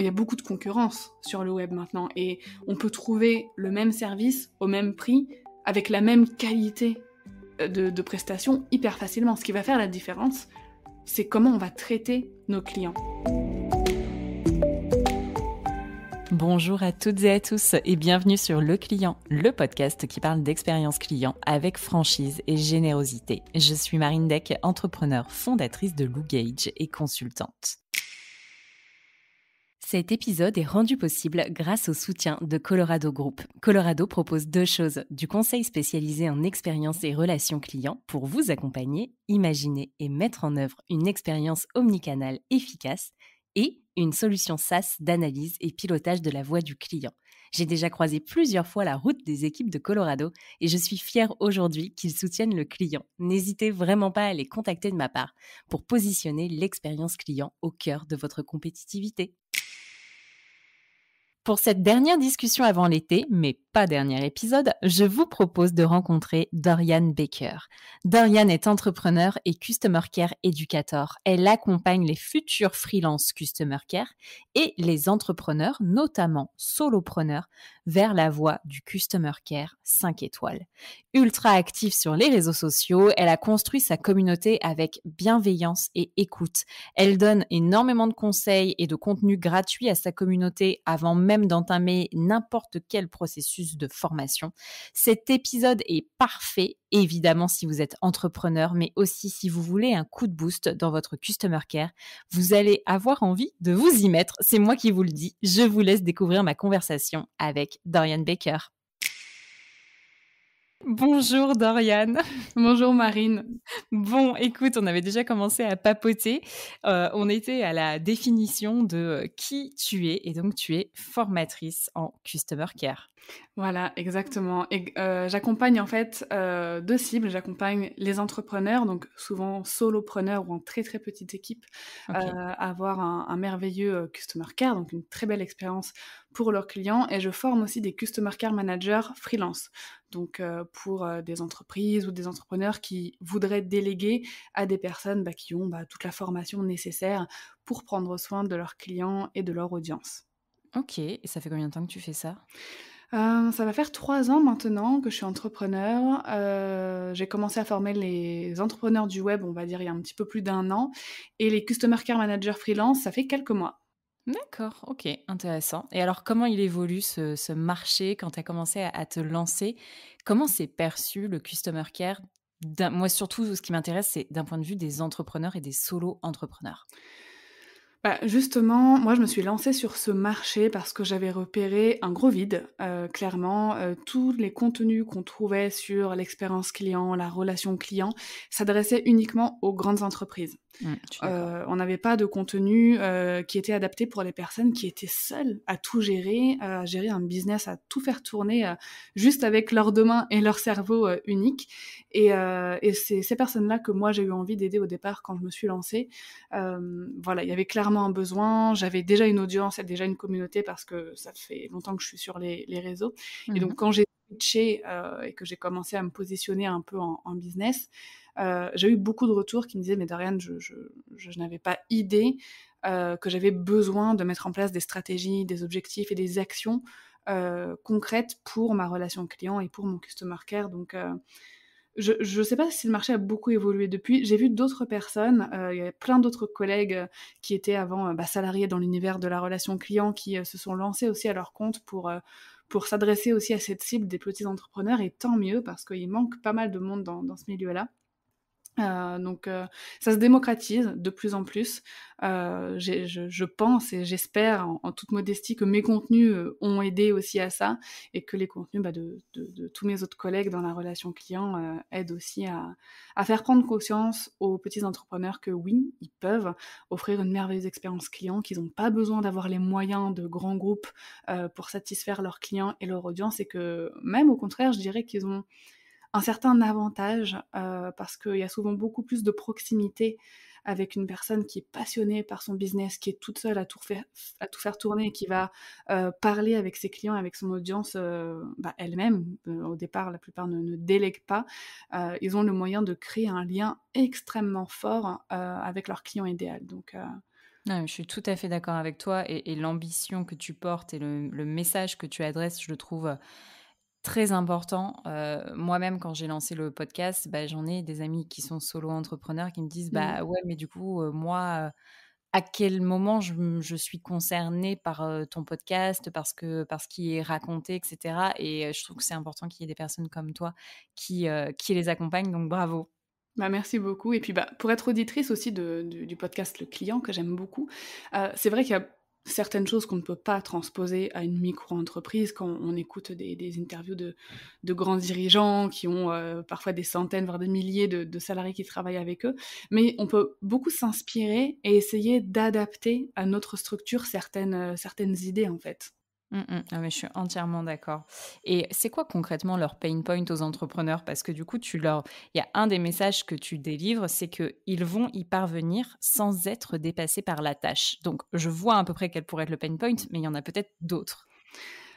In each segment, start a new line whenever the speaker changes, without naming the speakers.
il y a beaucoup de concurrence sur le web maintenant et on peut trouver le même service au même prix avec la même qualité euh, de, prestation hyper facilement. Ce qui va faire la différence, c'est comment on va traiter nos clients.
Bonjour à toutes et à tous et bienvenue sur Le Client, le podcast qui parle d'expérience client avec franchise et générosité. Je suis Marine Deck, entrepreneur, fondatrice de Lou Gage et consultante. Cet épisode est rendu possible grâce au soutien de Colorado Group. Colorado propose deux choses, du conseil spécialisé en expérience et relations clients pour vous accompagner, imaginer et mettre en œuvre une expérience omnicanale efficace et une solution SaaS d'analyse et pilotage de la voix du client. J'ai déjà croisé plusieurs fois la route des équipes de Colorado et je suis fière aujourd'hui qu'ils soutiennent le client. N'hésitez vraiment pas à les contacter de ma part pour positionner l'expérience client au cœur de votre compétitivité pour cette dernière discussion avant l'été, mais dernier épisode, je vous propose de rencontrer Dorian Baker. Dorian est entrepreneur et Customer Care Educator. Elle accompagne les futurs freelance Customer Care et les entrepreneurs, notamment solopreneurs, vers la voie du Customer Care 5 étoiles. Ultra active sur les réseaux sociaux, elle a construit sa communauté avec bienveillance et écoute. Elle donne énormément de conseils et de contenu gratuit à sa communauté avant même d'entamer n'importe quel processus de formation. Cet épisode est parfait, évidemment, si vous êtes entrepreneur, mais aussi si vous voulez un coup de boost dans votre Customer Care. Vous allez avoir envie de vous y mettre. C'est moi qui vous le dis. Je vous laisse découvrir ma conversation avec Dorian Baker. Bonjour Dorian. Bonjour Marine. Bon, écoute, on avait déjà commencé à papoter. Euh, on était à la définition de euh, qui tu es et donc tu es formatrice en Customer Care. Voilà, exactement.
Euh, j'accompagne en fait euh, deux cibles. J'accompagne les entrepreneurs, donc souvent solopreneurs ou en très très petite équipe, euh, à avoir un, merveilleux customer care, donc une très belle expérience pour leurs clients. Et je forme aussi des customer care managers freelance, donc pour des entreprises ou des entrepreneurs qui voudraient déléguer à des personnes bah, qui ont bah, toute la formation nécessaire pour prendre soin de leurs clients et de leur audience. Ok, et ça fait combien de temps que tu fais ça euh, ça va faire trois ans maintenant que je suis entrepreneur. Euh, j'ai commencé à former les entrepreneurs du web, on va dire, il y a un petit peu plus d'un an. Et les Customer Care Manager freelance, ça fait quelques mois.
D'accord, ok, intéressant. Et alors, comment il évolue ce, marché quand tu as commencé à, à te lancer Comment s'est perçu le Customer Care moi, surtout, ce qui m'intéresse, c'est d'un point de vue des entrepreneurs et des solo-entrepreneurs. Bah, justement, moi je me suis lancée sur ce
marché parce que j'avais repéré un gros vide. Euh, clairement, euh, tous les contenus qu'on trouvait sur l'expérience client, la relation client, s'adressaient uniquement aux grandes entreprises. Mmh, euh, on n'avait pas de contenu qui était adapté pour les personnes qui étaient seules à tout gérer, à gérer un business, à tout faire tourner juste avec leurs deux mains et leur cerveau unique. Et, et c'est ces personnes-là que moi j'ai eu envie d'aider au départ quand je me suis lancée. voilà, il y avait clairement un besoin. J'avais déjà une audience et déjà une communauté parce que ça fait longtemps que je suis sur les, réseaux. Et donc, mhm. quand j'ai switché euh, et que j'ai commencé à me positionner un peu en, business, euh, j'ai eu beaucoup de retours qui me disaient, mais Dorian je, n'avais pas idée euh, que j'avais besoin de mettre en place des stratégies, des objectifs et des actions concrètes pour ma relation client et pour mon customer care. Donc, je ne sais pas si le marché a beaucoup évolué depuis. J'ai vu d'autres personnes, euh, plein d'autres collègues euh, qui étaient avant euh, bah, salariés dans l'univers de la relation client, qui se sont lancés aussi à leur compte pour, pour s'adresser aussi à cette cible des petits entrepreneurs. Et tant mieux, parce qu'il manque pas mal de monde dans ce milieu-là. Euh, donc euh, ça se démocratise de plus en plus. Euh, je, je, pense et j'espère en, toute modestie que mes contenus euh, ont aidé aussi à ça et que les contenus bah, de, de, de, tous mes autres collègues dans la relation client euh, aident aussi à, à, faire prendre conscience aux petits entrepreneurs que oui, ils peuvent offrir une merveilleuse expérience client, qu'ils n'ont pas besoin d'avoir les moyens de grands groupes pour satisfaire leurs clients et leur audience et que même au contraire, je dirais qu'ils ont un certain avantage euh, parce qu'il y a souvent beaucoup plus de proximité avec une personne qui est passionnée par son business, qui est toute seule à tout, faire, tourner qui va euh, parler avec ses clients, avec son audience euh, bah, elle-même. au départ, la plupart ne, ne délèguent pas. ils ont le moyen de créer un lien extrêmement fort
avec leur client idéal. Donc, je suis tout à fait d'accord avec toi et, l'ambition que tu portes et le, le, message que tu adresses, je le trouve très important. Euh, moi-même, quand j'ai lancé le podcast, bah, j'en ai des amis qui sont solo entrepreneurs qui me disent bah mm. ouais, mais du coup, euh, moi, euh, à quel moment je, suis concernée par ton podcast, parce que parce qu'il est raconté, etc. Et je trouve que c'est important qu'il y ait des personnes comme toi qui qui les accompagnent. Donc bravo. Bah, merci beaucoup. Et puis bah, pour être auditrice
aussi du podcast Le Client, que j'aime beaucoup, c'est vrai qu'il y a certaines choses qu'on ne peut pas transposer à une micro-entreprise quand on écoute des, interviews de, grands dirigeants qui ont euh, parfois des centaines, voire des milliers de, de, salariés qui travaillent avec eux. Mais on peut beaucoup s'inspirer et essayer d'adapter à notre structure certaines, euh, certaines
idées, en fait. Mm, mm. Ah, je suis entièrement d'accord. Et c'est quoi concrètement leur pain point aux entrepreneurs Parce que du coup, tu leur, il y a un des messages que tu délivres, c'est que ils vont y parvenir sans être dépassés par la tâche. Donc, je vois à peu près quel pourrait être le pain point, mais il y en a peut-être d'autres.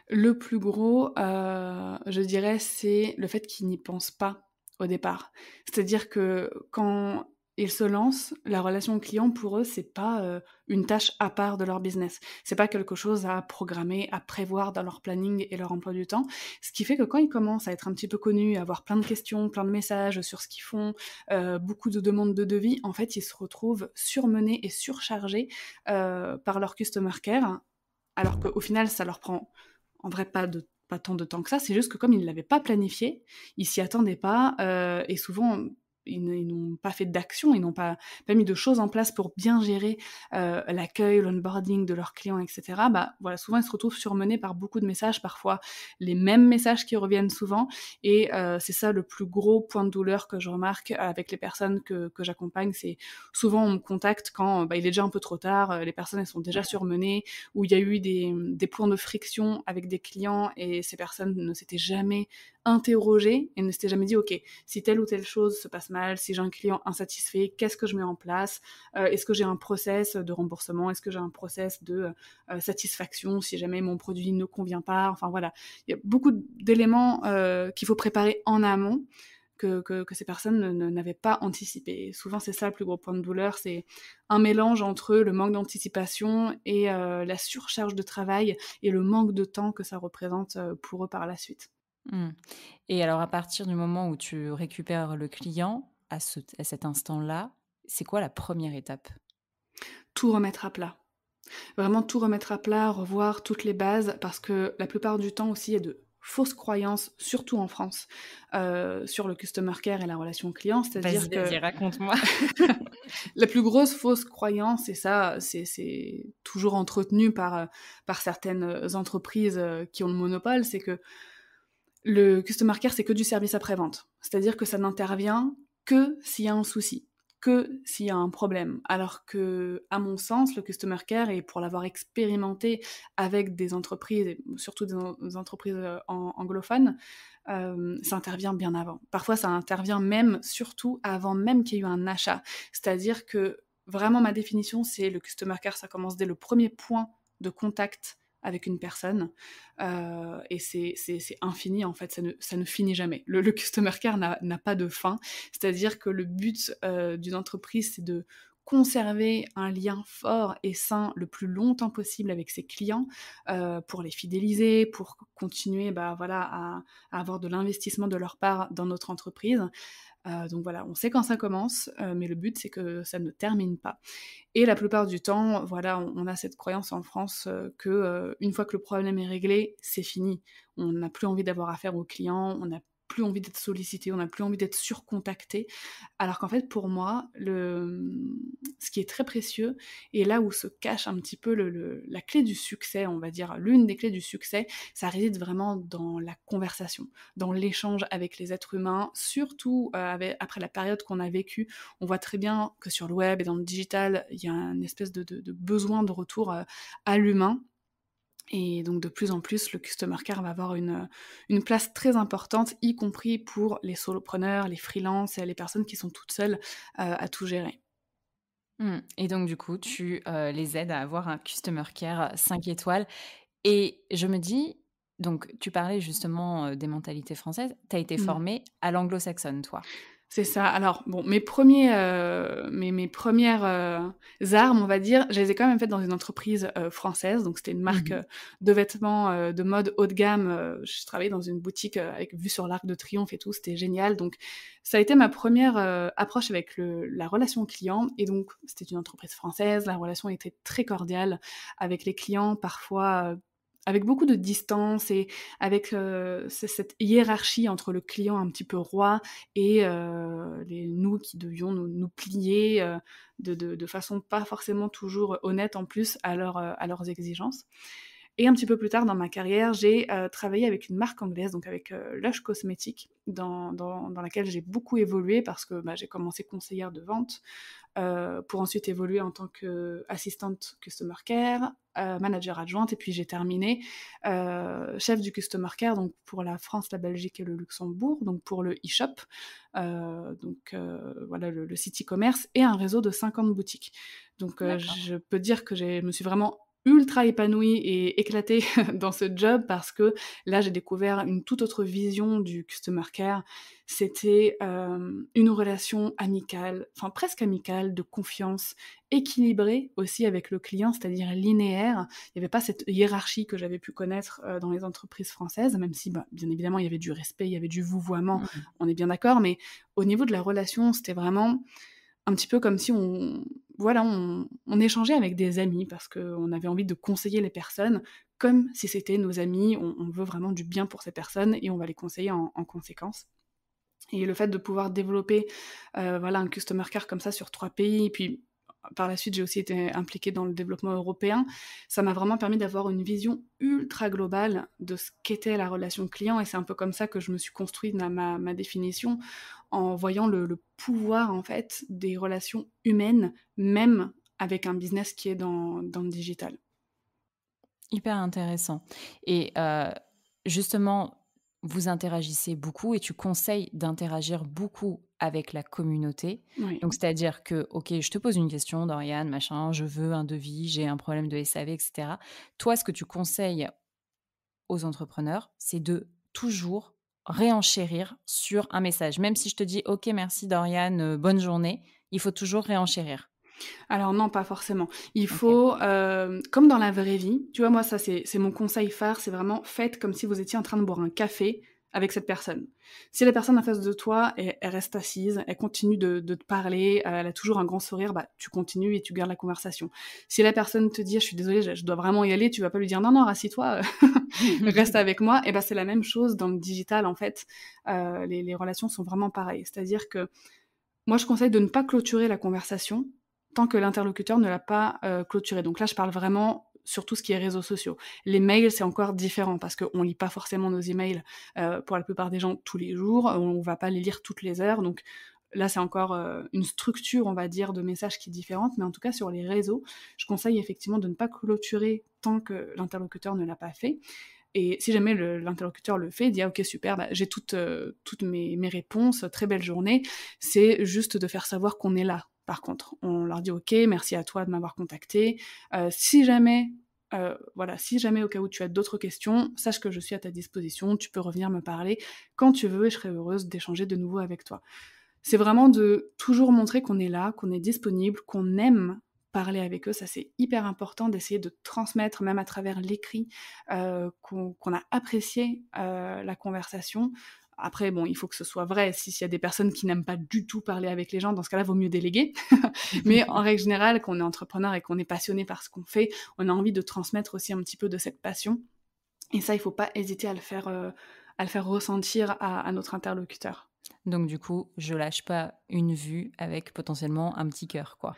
Le plus gros, euh, je dirais, c'est
le fait qu'ils n'y pensent pas au départ. C'est-à-dire que quand ils se lancent, la relation client pour eux, c'est pas euh, une tâche à part de leur business. C'est pas quelque chose à programmer, à prévoir dans leur planning et leur emploi du temps. Ce qui fait que quand ils commencent à être un petit peu connus, à avoir plein de questions, plein de messages sur ce qu'ils font, euh, beaucoup de demandes de devis, en fait, ils se retrouvent surmenés et surchargés euh, par leur customer care, alors qu'au final, ça leur prend en vrai pas de pas tant de temps que ça, c'est juste que comme ils ne l'avaient pas planifié, ils s'y attendaient pas, et souvent ils n'ont pas fait d'action, ils n'ont pas, pas, mis de choses en place pour bien gérer euh, l'accueil, l'onboarding de leurs clients, etc. Bah voilà, souvent ils se retrouvent surmenés par beaucoup de messages, parfois les mêmes messages qui reviennent souvent, et euh, c'est ça le plus gros point de douleur que je remarque euh, avec les personnes que, que j'accompagne. C'est souvent on me contacte quand bah, il est déjà un peu trop tard, les personnes sont déjà surmenées, ou il y a eu des, des points de friction avec des clients et ces personnes ne s'étaient jamais interrogées et ne s'étaient jamais dit ok si telle ou telle chose se passe mal si j'ai un client insatisfait, qu'est-ce que je mets en place, euh, est-ce que j'ai un process de remboursement, est-ce que j'ai un process de euh, satisfaction si jamais mon produit ne convient pas, enfin voilà, il y a beaucoup d'éléments euh, qu'il faut préparer en amont. Que, ces personnes n'avaient pas anticipé. souvent, c'est ça le plus gros point de douleur, c'est un mélange entre le manque d'anticipation et la surcharge de travail et le manque de temps que ça représente pour eux par la suite.
Mmh. Et alors, à partir du moment où tu récupères le client, à, à cet instant-là, c'est quoi la première étape Tout remettre à plat.
Vraiment tout remettre à plat, revoir toutes les bases, parce que la plupart du temps aussi, il y a de fausses croyances, surtout en France, euh, sur le customer care et la relation client. C'est-à-dire que... raconte-moi. la plus grosse fausse croyance, et ça, c'est toujours entretenu par, euh, par certaines entreprises euh, qui ont le monopole, c'est que le customer care, c'est que du service après-vente. C'est-à-dire que ça n'intervient que s'il y a un souci, que s'il y a un problème. Alors que, à mon sens, le customer care, et pour l'avoir expérimenté avec des entreprises, surtout des, entreprises euh, anglophones, euh, ça intervient bien avant. Parfois, ça intervient même, surtout, avant même qu'il y ait eu un achat. C'est-à-dire que, vraiment, ma définition, c'est le customer care, ça commence dès le premier point de contact avec une personne. Euh, et c'est infini, en fait, ça ne, finit jamais. Le, customer care n'a pas de fin. C'est-à-dire que le but euh, d'une entreprise, c'est de conserver un lien fort et sain le plus longtemps possible avec ses clients euh, pour les fidéliser, pour continuer bah, voilà, à, avoir de l'investissement de leur part dans notre entreprise. Euh, donc voilà, on sait quand ça commence, euh, mais le but c'est que ça ne termine pas. Et la plupart du temps, voilà, on, a cette croyance en France que une fois que le problème est réglé, c'est fini. On n'a plus envie d'avoir affaire aux clients, on n'a plus envie d'être sollicité, on n'a plus envie d'être surcontacté. Alors qu'en fait, pour moi, le... ce qui est très précieux, et là où se cache un petit peu la clé du succès, on va dire, l'une des clés du succès, ça réside vraiment dans la conversation, dans l'échange avec les êtres humains, surtout euh, après la période qu'on a vécue. On voit très bien que sur le web et dans le digital, il y a une espèce de, besoin de retour euh, à l'humain. Et donc de plus en plus, le Customer Care va avoir une, une place très importante, y compris pour les solopreneurs, les freelances et les personnes qui sont toutes seules euh, à tout gérer. Hmm.
Et donc du coup, tu euh, les aides à avoir un Customer Care 5 étoiles. Et je me dis, donc tu parlais justement euh, des mentalités françaises, tu as été mmh. formée à l'anglo-saxonne, toi c'est ça. Alors, bon, mes, premiers, euh, mes, mes
premières euh, armes, on va dire, je les ai quand même faites dans une entreprise euh, française. Donc, c'était une mmh marque de vêtements de mode haut de gamme. je travaillais dans une boutique avec vue sur l'Arc de Triomphe et tout. C'était génial. Donc, ça a été ma première approche avec le, la relation client. Et donc, c'était une entreprise française. La relation était très cordiale avec les clients, parfois avec beaucoup de distance et avec euh, cette hiérarchie entre le client un petit peu roi et euh, les, nous qui devions nous, plier euh, de, de, façon pas forcément toujours honnête en plus à, à, leurs exigences. Et un petit peu plus tard dans ma carrière, j'ai travaillé avec une marque anglaise, donc avec Lush Cosmetics, dans, dans, laquelle j'ai beaucoup évolué parce que bah, j'ai commencé conseillère de vente, euh, pour ensuite évoluer en tant qu'assistante customer care, euh, manager adjointe, et puis j'ai terminé euh, chef du customer care donc pour la France, la Belgique et le Luxembourg, donc pour le e-shop, donc voilà le, site e-commerce et un réseau de 50 boutiques. Donc je peux dire que je me suis vraiment ultra épanouie et éclatée dans ce job parce que là j'ai découvert une toute autre vision du customer care. C'était euh, une relation amicale, enfin presque amicale, de confiance, équilibrée aussi avec le client, c'est-à-dire linéaire. Il n'y avait pas cette hiérarchie que j'avais pu connaître euh, dans les entreprises françaises, même si bah, bien évidemment il y avait du respect, il y avait du vouvoiement, mmh on est bien d'accord, mais au niveau de la relation c'était vraiment un petit peu comme si on, voilà, on, échangeait avec des amis parce qu'on avait envie de conseiller les personnes comme si c'était nos amis. On, veut vraiment du bien pour ces personnes et on va les conseiller en, conséquence. Et le fait de pouvoir développer euh, voilà, un customer care comme ça sur trois pays, et puis par la suite, j'ai aussi été impliquée dans le développement européen. Ça m'a vraiment permis d'avoir une vision ultra globale de ce qu'était la relation client. Et c'est un peu comme ça que je me suis construite ma, ma définition, en voyant le, pouvoir, en fait, des relations humaines, même avec un business qui est dans, le digital.
Hyper intéressant. Et euh, justement, vous interagissez beaucoup et tu conseilles d'interagir beaucoup avec la communauté. Donc, c'est-à-dire que, OK, je te pose une question, Doriane, machin, je veux un devis, j'ai un problème de SAV, etc. Toi, ce que tu conseilles aux entrepreneurs, c'est de toujours réenchérir sur un message. Même si je te dis, OK, merci Doriane, euh, bonne journée, il faut toujours réenchérir. Alors non, pas forcément. Il faut, euh, comme dans la vraie vie, tu vois, moi ça c'est
mon conseil phare, c'est vraiment faites comme si vous étiez en train de boire un café avec cette personne. Si la personne en face de toi, elle, elle reste assise, elle continue de, te parler, euh, elle a toujours un grand sourire, bah, tu continues et tu gardes la conversation. Si la personne te dit, je suis désolée, je, dois vraiment y aller, tu vas pas lui dire, non, non, rassis-toi, euh, reste avec moi. Et bah, c'est la même chose dans le digital, en fait. Euh, les, relations sont vraiment pareilles. C'est-à-dire que moi, je conseille de ne pas clôturer la conversation tant que l'interlocuteur ne l'a pas clôturée. Donc là, je parle vraiment Surtout ce qui est réseaux sociaux. Les mails, c'est encore différent parce qu'on ne lit pas forcément nos emails euh, pour la plupart des gens tous les jours, on ne va pas les lire toutes les heures. Donc là, c'est encore euh, une structure, on va dire, de messages qui est différente. Mais en tout cas, sur les réseaux, je conseille effectivement de ne pas clôturer tant que l'interlocuteur ne l'a pas fait. Et si jamais l'interlocuteur le, fait, il dit ah, ok super, bah, j'ai toutes, euh, toutes mes, mes, réponses, très belle journée. C'est juste de faire savoir qu'on est là, par contre, on leur dit OK, merci à toi de m'avoir contacté. Euh, si jamais, euh, voilà, si jamais au cas où tu as d'autres questions, sache que je suis à ta disposition. Tu peux revenir me parler quand tu veux et je serai heureuse d'échanger de nouveau avec toi. C'est vraiment de toujours montrer qu'on est là, qu'on est disponible, qu'on aime parler avec eux. Ça, c'est hyper important d'essayer de transmettre, même à travers l'écrit, euh, qu'on a apprécié la conversation, après, bon, il faut que ce soit vrai. S'il y a des personnes qui n'aiment pas du tout parler avec les gens, dans ce cas-là, vaut mieux déléguer. Mais en règle générale, quand on est entrepreneur et qu'on est passionné par ce qu'on fait, on a envie de transmettre aussi un petit peu de cette passion. Et ça, il ne faut pas hésiter à le faire, euh, à le faire ressentir à, à notre interlocuteur.
Donc du coup, je lâche pas une vue avec potentiellement un petit cœur, quoi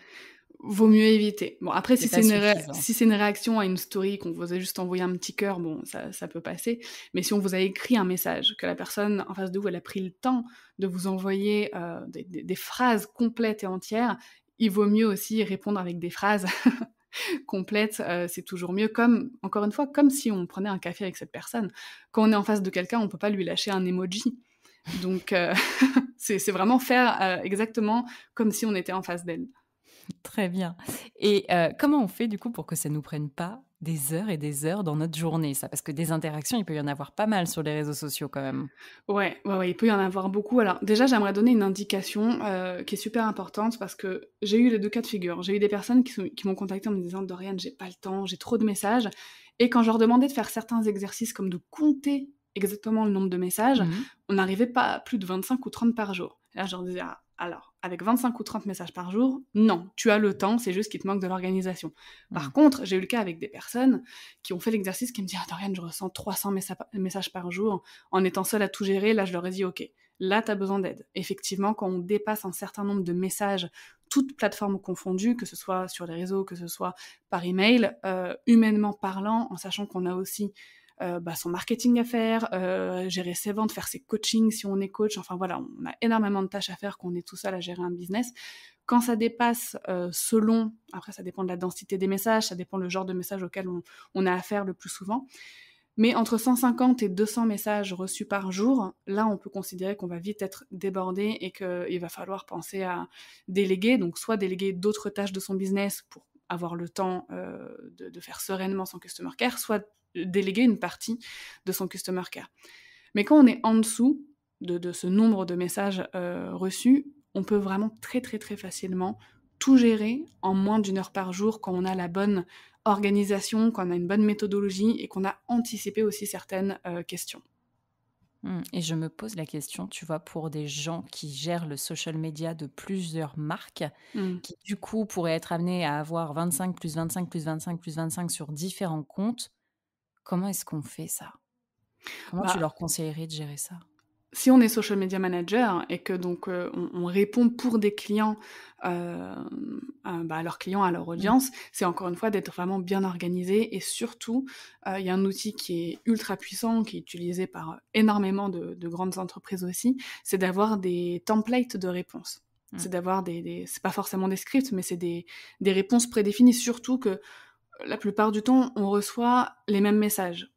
vaut mieux éviter. Bon, après, si c'est, une si c'est une réaction à une story, qu'on vous a juste envoyé un petit cœur, bon, ça, ça, peut passer. Mais si on vous a écrit un message, que la personne en face de vous, elle a pris le temps de vous envoyer euh, des, phrases complètes et entières, il vaut mieux aussi répondre avec des phrases complètes. Euh, c'est toujours mieux. Comme, encore une fois, comme si on prenait un café avec cette personne. Quand on est en face de quelqu'un, on peut pas lui lâcher un emoji. Donc, euh, c'est vraiment faire exactement comme si on était en face d'elle.
Très bien. Et euh, comment on fait du coup pour que ça ne nous prenne pas des heures et des heures dans notre journée, ça Parce que des interactions, il peut y en avoir pas mal sur les réseaux sociaux quand même. Ouais, ouais, il peut y en
avoir beaucoup. Alors déjà, j'aimerais donner une indication euh, qui est super importante parce que j'ai eu les deux cas de figure. J'ai eu des personnes qui, m'ont contacté en me disant Dorian, j'ai pas le temps, j'ai trop de messages. Et quand je leur demandais de faire certains exercices comme de compter exactement le nombre de messages, mmh on n'arrivait pas à plus de 25 ou 30 par jour. Là, je leur disais ah, alors, avec 25 ou 30 messages par jour, non, tu as le temps, c'est juste qu'il te manque de l'organisation. Par mmh. contre, j'ai eu le cas avec des personnes qui ont fait l'exercice qui me disent ah, Dorian, je ressens 300 messages par jour en étant seule à tout gérer. Là, je leur ai dit Ok, là, tu as besoin d'aide. Effectivement, quand on dépasse un certain nombre de messages, toutes plateformes confondues, que ce soit sur les réseaux, que ce soit par email, euh, humainement parlant, en sachant qu'on a aussi euh, bah, son marketing à faire, euh, gérer ses ventes, faire ses coachings si on est coach. Enfin voilà, on a énormément de tâches à faire qu'on est tout seul à gérer un business. Quand ça dépasse euh, selon, après ça dépend de la densité des messages, ça dépend le genre de message auquel on, a affaire le plus souvent. Mais entre 150 et 200 messages reçus par jour, là, on peut considérer qu'on va vite être débordé et qu'il va falloir penser à déléguer, donc soit déléguer d'autres tâches de son business pour avoir le temps de, de, faire sereinement son customer care, soit déléguer une partie de son customer care. Mais quand on est en dessous de, ce nombre de messages euh, reçus, on peut vraiment très très très facilement tout gérer en moins d'une heure par jour quand on a la bonne organisation, quand on a une bonne méthodologie et
qu'on a anticipé aussi certaines euh, questions. Hmm. Et je me pose la question, tu vois, pour des gens qui gèrent le social media de plusieurs marques, hmm. qui du coup pourraient être amenés à avoir 25 plus 25 plus 25 plus 25 sur différents comptes, Comment est-ce qu'on fait ça Comment tu bah, leur conseillerais de gérer ça si on est social
media manager et que donc euh, on, répond pour des clients euh, euh, bah, à, bah, leurs clients, à leur mmh. audience, c'est encore une fois d'être vraiment bien organisé et surtout il y a un outil qui est ultra puissant, qui est utilisé par énormément de, grandes entreprises aussi, c'est d'avoir des templates de réponses. Mmh. C'est d'avoir des, des c'est pas forcément des scripts, mais c'est des, des réponses prédéfinies, surtout que la plupart du temps, on reçoit les mêmes messages.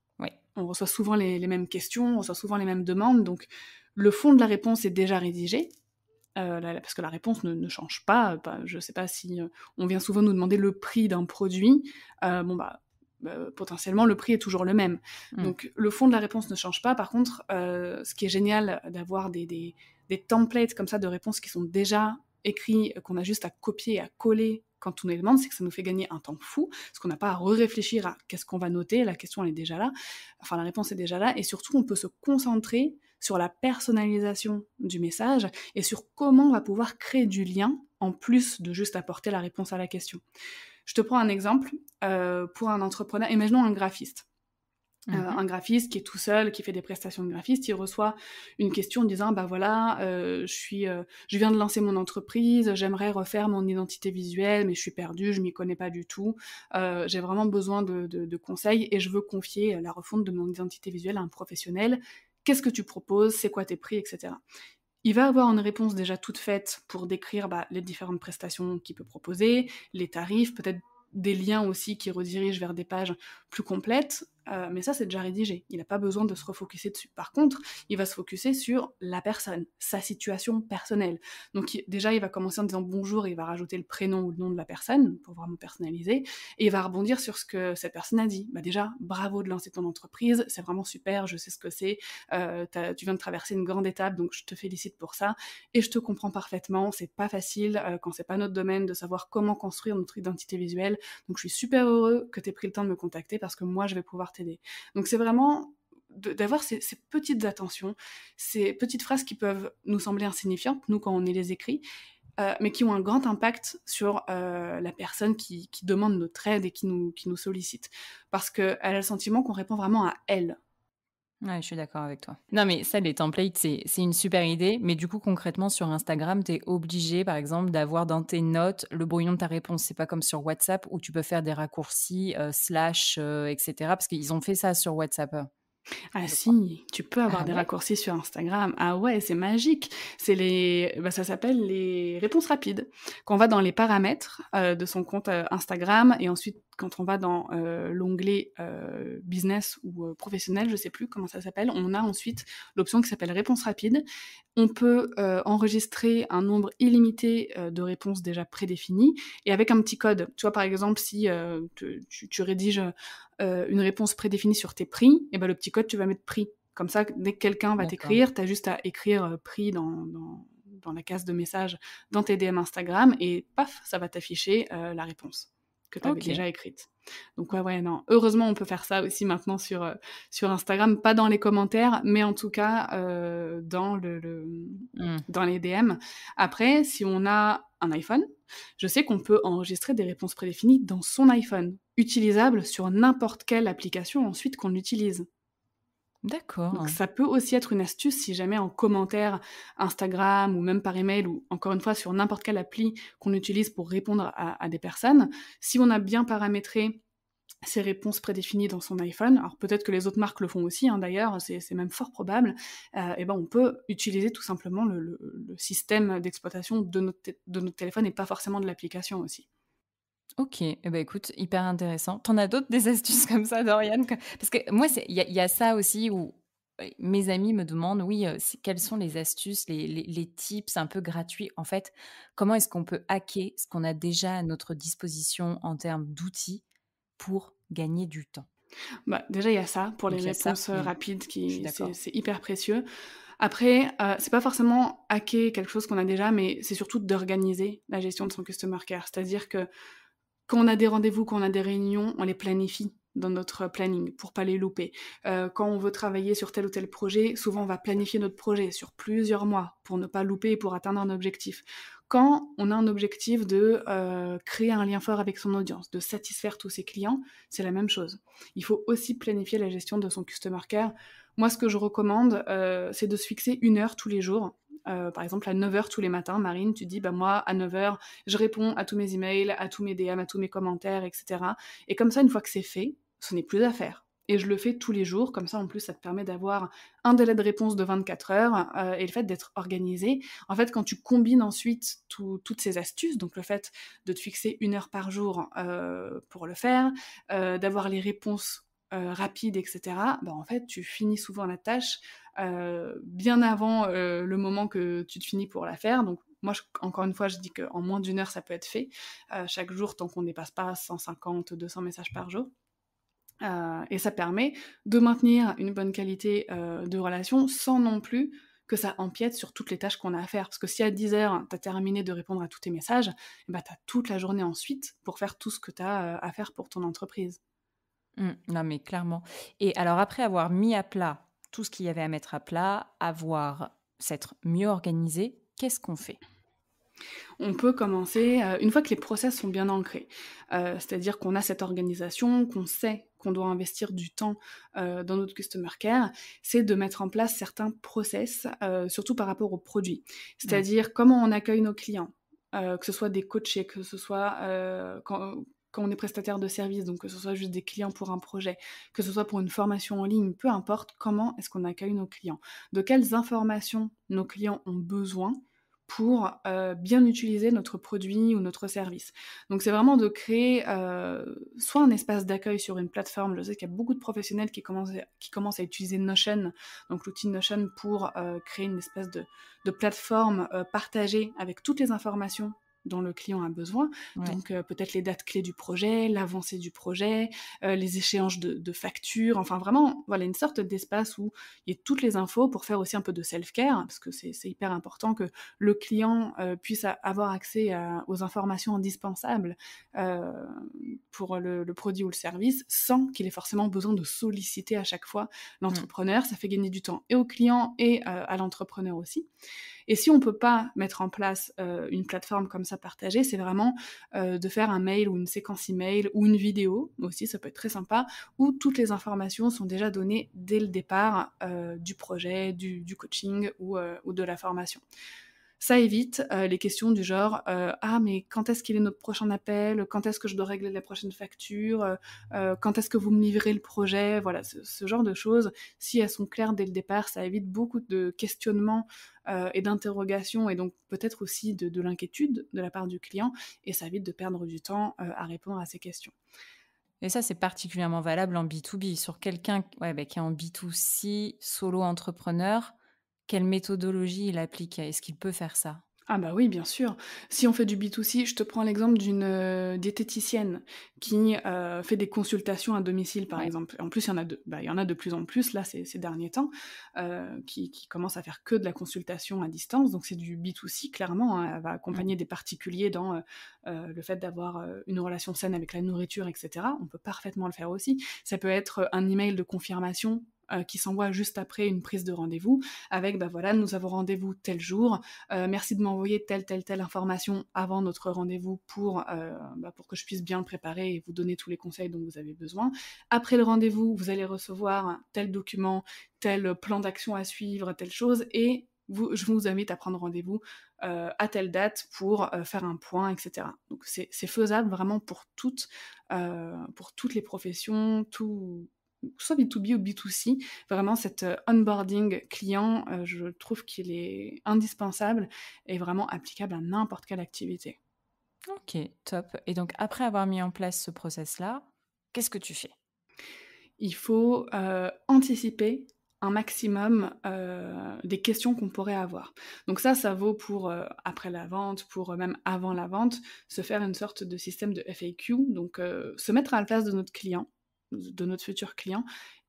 On reçoit souvent les, mêmes questions, on reçoit souvent les mêmes demandes. Donc, le fond de la réponse est déjà rédigé, euh, parce que la réponse ne, change pas. je ne sais pas si euh, on vient souvent nous demander le prix d'un produit. Euh, bon, bah, potentiellement, le prix est toujours le même. Hmm. Donc, le fond de la réponse ne change pas. Par contre, ce qui est génial d'avoir des, templates comme ça de réponses qui sont déjà écrits, qu'on a juste à copier, et à coller quand on est demande, c'est que ça nous fait gagner un temps fou, parce qu'on n'a pas à réfléchir à qu'est-ce qu'on va noter, la question elle est déjà là, enfin la réponse est déjà là, et surtout on peut se concentrer sur la personnalisation du message et sur comment on va pouvoir créer du lien en plus de juste apporter la réponse à la question. Je te prends un exemple euh, pour un entrepreneur, imaginons un graphiste. Euh, mhm. un graphiste qui est tout seul, qui fait des prestations de graphiste, il reçoit une question disant bah voilà, euh, je suis, euh, je viens de lancer mon entreprise, j'aimerais refaire mon identité visuelle, mais je suis perdue, je m'y connais pas du tout, j'ai vraiment besoin de, conseils et je veux confier la refonte de mon identité visuelle à un professionnel. Qu'est-ce que tu proposes C'est quoi tes prix, etc. Il va avoir une réponse déjà toute faite pour décrire bah, les différentes prestations qu'il peut proposer, les tarifs, peut-être des liens aussi qui redirigent vers des pages plus complète, euh, mais ça c'est déjà rédigé. Il n'a pas besoin de se refocuser dessus. Par contre, il va se focuser sur la personne, sa situation personnelle. Donc déjà, il va commencer en disant bonjour, et il va rajouter le prénom ou le nom de la personne pour vraiment personnaliser, et il va rebondir sur ce que cette personne a dit. Bah déjà, bravo de lancer ton entreprise, c'est vraiment super, je sais ce que c'est, euh, tu viens de traverser une grande étape, donc je te félicite pour ça, et je te comprends parfaitement. C'est pas facile euh, quand c'est pas notre domaine de savoir comment construire notre identité visuelle. Donc je suis super heureux que tu aies pris le temps de me contacter parce que moi, je vais pouvoir t'aider. Donc c'est vraiment d'avoir ces, petites attentions, ces petites phrases qui peuvent nous sembler insignifiantes, nous, quand on est les écrit, euh, mais qui ont un grand impact sur euh, la personne qui, demande notre aide et qui nous sollicite. Parce qu'elle a le sentiment
qu'on répond vraiment à elle. Ouais, je suis d'accord avec toi. Non, mais ça, les templates, c'est, une super idée. Mais du coup, concrètement, sur Instagram, tu es obligé, par exemple, d'avoir dans tes notes le brouillon de ta réponse. C'est pas comme sur WhatsApp où tu peux faire des raccourcis, euh, slash, euh, etc. Parce qu'ils ont fait ça sur WhatsApp.
Ah si,
tu peux avoir ah des raccourcis sur Instagram. Ah ouais, c'est
magique. C'est les, bah, ça s'appelle les réponses rapides. Qu'on va dans les paramètres euh, de son compte Instagram et ensuite quand on va dans euh, l'onglet euh, business ou euh, professionnel, je ne sais plus comment ça s'appelle, on a ensuite l'option qui s'appelle réponse rapide. On peut enregistrer un nombre illimité de réponses déjà prédéfinies et avec un petit code. Tu vois, par exemple, si tu, rédiges une réponse prédéfinie sur tes prix, et eh ben, le petit code, tu vas mettre prix. Comme ça, dès que quelqu'un va t'écrire, tu as juste à écrire prix dans, dans, la case de message dans tes DM Instagram et paf, ça va t'afficher la réponse que tu avais déjà écrite. Donc ouais, ouais, non. Heureusement, on peut faire ça aussi maintenant sur, euh, sur Instagram, pas dans les commentaires, mais en tout cas euh, dans, le, mmh. dans les DM. Après, si on a un iPhone, je sais qu'on peut enregistrer des réponses prédéfinies dans son iPhone, utilisables sur n'importe quelle application ensuite qu'on utilise. D'accord. Donc ça peut aussi être une astuce si jamais en commentaire Instagram ou même par email ou encore une fois sur n'importe quelle appli qu'on utilise pour répondre à, des personnes, si on a bien paramétré ses réponses prédéfinies dans son iPhone, alors peut-être que les autres marques le font aussi hein, d'ailleurs, c'est même fort probable, et euh, eh ben, on peut utiliser tout simplement le, système d'exploitation de notre, de notre téléphone et pas forcément de l'application aussi.
Ok, eh ben écoute, hyper intéressant. T'en as d'autres des astuces comme ça, Dorian Parce que moi, il y, a ça aussi où euh, mes amis me demandent, oui, euh, quelles sont les astuces, les, les, les tips un peu gratuits En fait, comment est-ce qu'on peut hacker ce qu'on a déjà à notre disposition en termes d'outils pour gagner du temps bah,
Déjà, il y a ça pour les réponses euh, rapides, qui c'est hyper précieux. Après, ce c'est pas forcément hacker quelque chose qu'on a déjà, mais c'est surtout d'organiser la gestion de son customer care. C'est-à-dire que quand on a des rendez-vous, quand on a des réunions, on les planifie dans notre planning pour pas les louper. Euh, quand on veut travailler sur tel ou tel projet, souvent on va planifier notre projet sur plusieurs mois pour ne pas louper et pour atteindre un objectif. Quand on a un objectif de euh, créer un lien fort avec son audience, de satisfaire tous ses clients, c'est la même chose. Il faut aussi planifier la gestion de son customer care. Moi, ce que je recommande, euh, c'est de se fixer une heure tous les jours euh, par exemple, à 9h tous les matins, Marine, tu dis, bah moi, à 9h, je réponds à tous mes emails, à tous mes DM, à tous mes commentaires, etc. Et comme ça, une fois que c'est fait, ce n'est plus à faire. Et je le fais tous les jours, comme ça en plus ça te permet d'avoir un délai de réponse de 24 heures euh, et le fait d'être organisé. En fait, quand tu combines ensuite toutes ces astuces, donc le fait de te fixer une heure par jour euh, pour le faire, d'avoir les réponses rapides, etc., bah, en fait tu finis souvent la tâche euh, bien avant euh, le moment que tu te finis pour la faire. Donc moi, encore une fois, je dis qu'en moins d'une heure, ça peut être fait. Euh, chaque jour, tant qu'on ne dépasse pas 150, 200 messages par jour. et ça permet de maintenir une bonne qualité de relation sans non plus que ça empiète sur toutes les tâches qu'on a à faire. Parce que si à 10h, tu as terminé de répondre à tous tes messages, bah, eh ben, tu as toute la journée
ensuite pour faire tout ce que tu as à faire pour ton entreprise. Mmh. non, mais clairement. Et alors, après avoir mis à plat tout ce qu'il y avait à mettre à plat, voir s'être mieux organisé, qu'est-ce qu'on fait
on peut commencer euh, une fois que les process sont bien ancrés, euh, c'est-à-dire qu'on a cette organisation, qu'on sait qu'on doit investir du temps euh, dans notre customer care, c'est de mettre en place certains process, surtout par rapport aux produits, c'est-à-dire comment on accueille nos clients, que ce soit des coachés, que ce soit quand on est prestataire de service, donc que ce soit juste des clients pour un projet, que ce soit pour une formation en ligne, peu importe, comment est-ce qu'on accueille nos clients De quelles informations nos clients ont besoin pour euh, bien utiliser notre produit ou notre service. Donc c'est vraiment de créer euh, soit un espace d'accueil sur une plateforme, je sais qu'il y a beaucoup de professionnels qui commencent, à utiliser Notion, donc l'outil Notion pour euh, créer une espèce de plateforme partagée avec toutes les informations dont le client a besoin. Donc euh, peut-être les dates clés du projet, l'avancée du projet, euh, les échéances de, factures, enfin vraiment, voilà, une sorte d'espace où il y a toutes les infos pour faire aussi un peu de self-care, parce que c'est hyper important que le client euh, puisse avoir accès aux informations indispensables pour le, produit ou le service, sans qu'il ait forcément besoin de solliciter à chaque fois mmh. l'entrepreneur. Ça fait gagner du temps et au client et à l'entrepreneur aussi. Et si on ne peut pas mettre en place euh, une plateforme comme ça partagée, c'est vraiment euh, de faire un mail ou une séquence email ou une vidéo aussi, ça peut être très sympa, où toutes les informations sont déjà données dès le départ euh, du projet, du, coaching ou de la formation. Ça évite euh, les questions du genre euh, Ah, mais quand est-ce qu'il est notre prochain appel Quand est-ce que je dois régler la prochaine facture euh, Quand est-ce que vous me livrez le projet Voilà, ce, genre de choses. Si elles sont claires dès le départ, ça évite beaucoup de questionnements et d'interrogations et donc peut-être aussi de, l'inquiétude de la part du client et ça évite de perdre
du temps à répondre à ces questions. Et ça, c'est particulièrement valable en B2B. Sur quelqu'un ouais, bah, qui est en B2C, solo entrepreneur, quelle méthodologie il applique Est-ce qu'il peut faire ça ah bah oui, bien sûr. Si on fait du B2C, je te prends l'exemple d'une
euh, diététicienne qui euh, fait des consultations à domicile, par exemple. En plus, il y en a de, bah, y en a de plus en plus, là, ces, derniers temps, euh, qui, qui commencent à faire que de la consultation à distance. Donc, c'est du B2C, clairement. Hein. Elle va accompagner des particuliers dans le fait d'avoir une relation saine avec la nourriture, etc. On peut parfaitement le faire aussi. Ça peut être un email de confirmation euh, qui s'envoie juste après une prise de rendez-vous avec ben voilà nous avons rendez-vous tel jour euh, merci de m'envoyer telle telle telle information avant notre rendez-vous pour euh, bah pour que je puisse bien le préparer et vous donner tous les conseils dont vous avez besoin après le rendez-vous vous allez recevoir tel document tel plan d'action à suivre telle chose et vous, je vous invite à prendre rendez-vous à telle date pour faire un point, etc. Donc c'est faisable vraiment pour toutes, pour toutes les professions, tout, soit B2B ou B2C, vraiment cet euh, onboarding client, euh, je trouve qu'il est indispensable et vraiment applicable à n'importe quelle activité. Ok, top. Et donc après avoir mis en place ce process-là, qu'est-ce que tu fais Il faut euh, anticiper un maximum des questions qu'on pourrait avoir. Donc ça, ça vaut pour après la vente, pour même avant la vente, se faire une sorte de système de FAQ, donc se mettre à la place de notre client, de notre futur client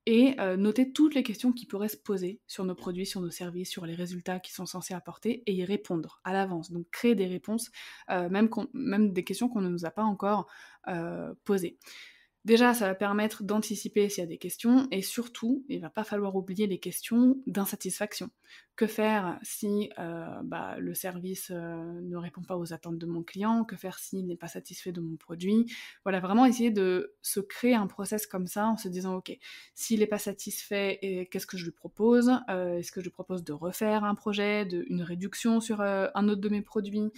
et euh, noter toutes les questions qui pourraient se poser sur nos produits, sur nos services, sur les résultats qui sont censés apporter et y répondre à l'avance. Donc créer des réponses, euh, même, des questions qu'on ne nous a pas encore euh, posées. Déjà, ça va permettre d'anticiper s'il y a des questions et surtout, il ne va pas falloir oublier les questions d'insatisfaction. Que faire si euh, bah, le service euh, ne répond pas aux attentes de mon client Que faire s'il n'est pas satisfait de mon produit Voilà, vraiment essayer de se créer un process comme ça en se disant ok, s'il n'est pas satisfait, qu'est-ce que je lui propose euh, Est-ce que je lui propose de refaire un projet, une réduction sur un autre de mes produits mmh.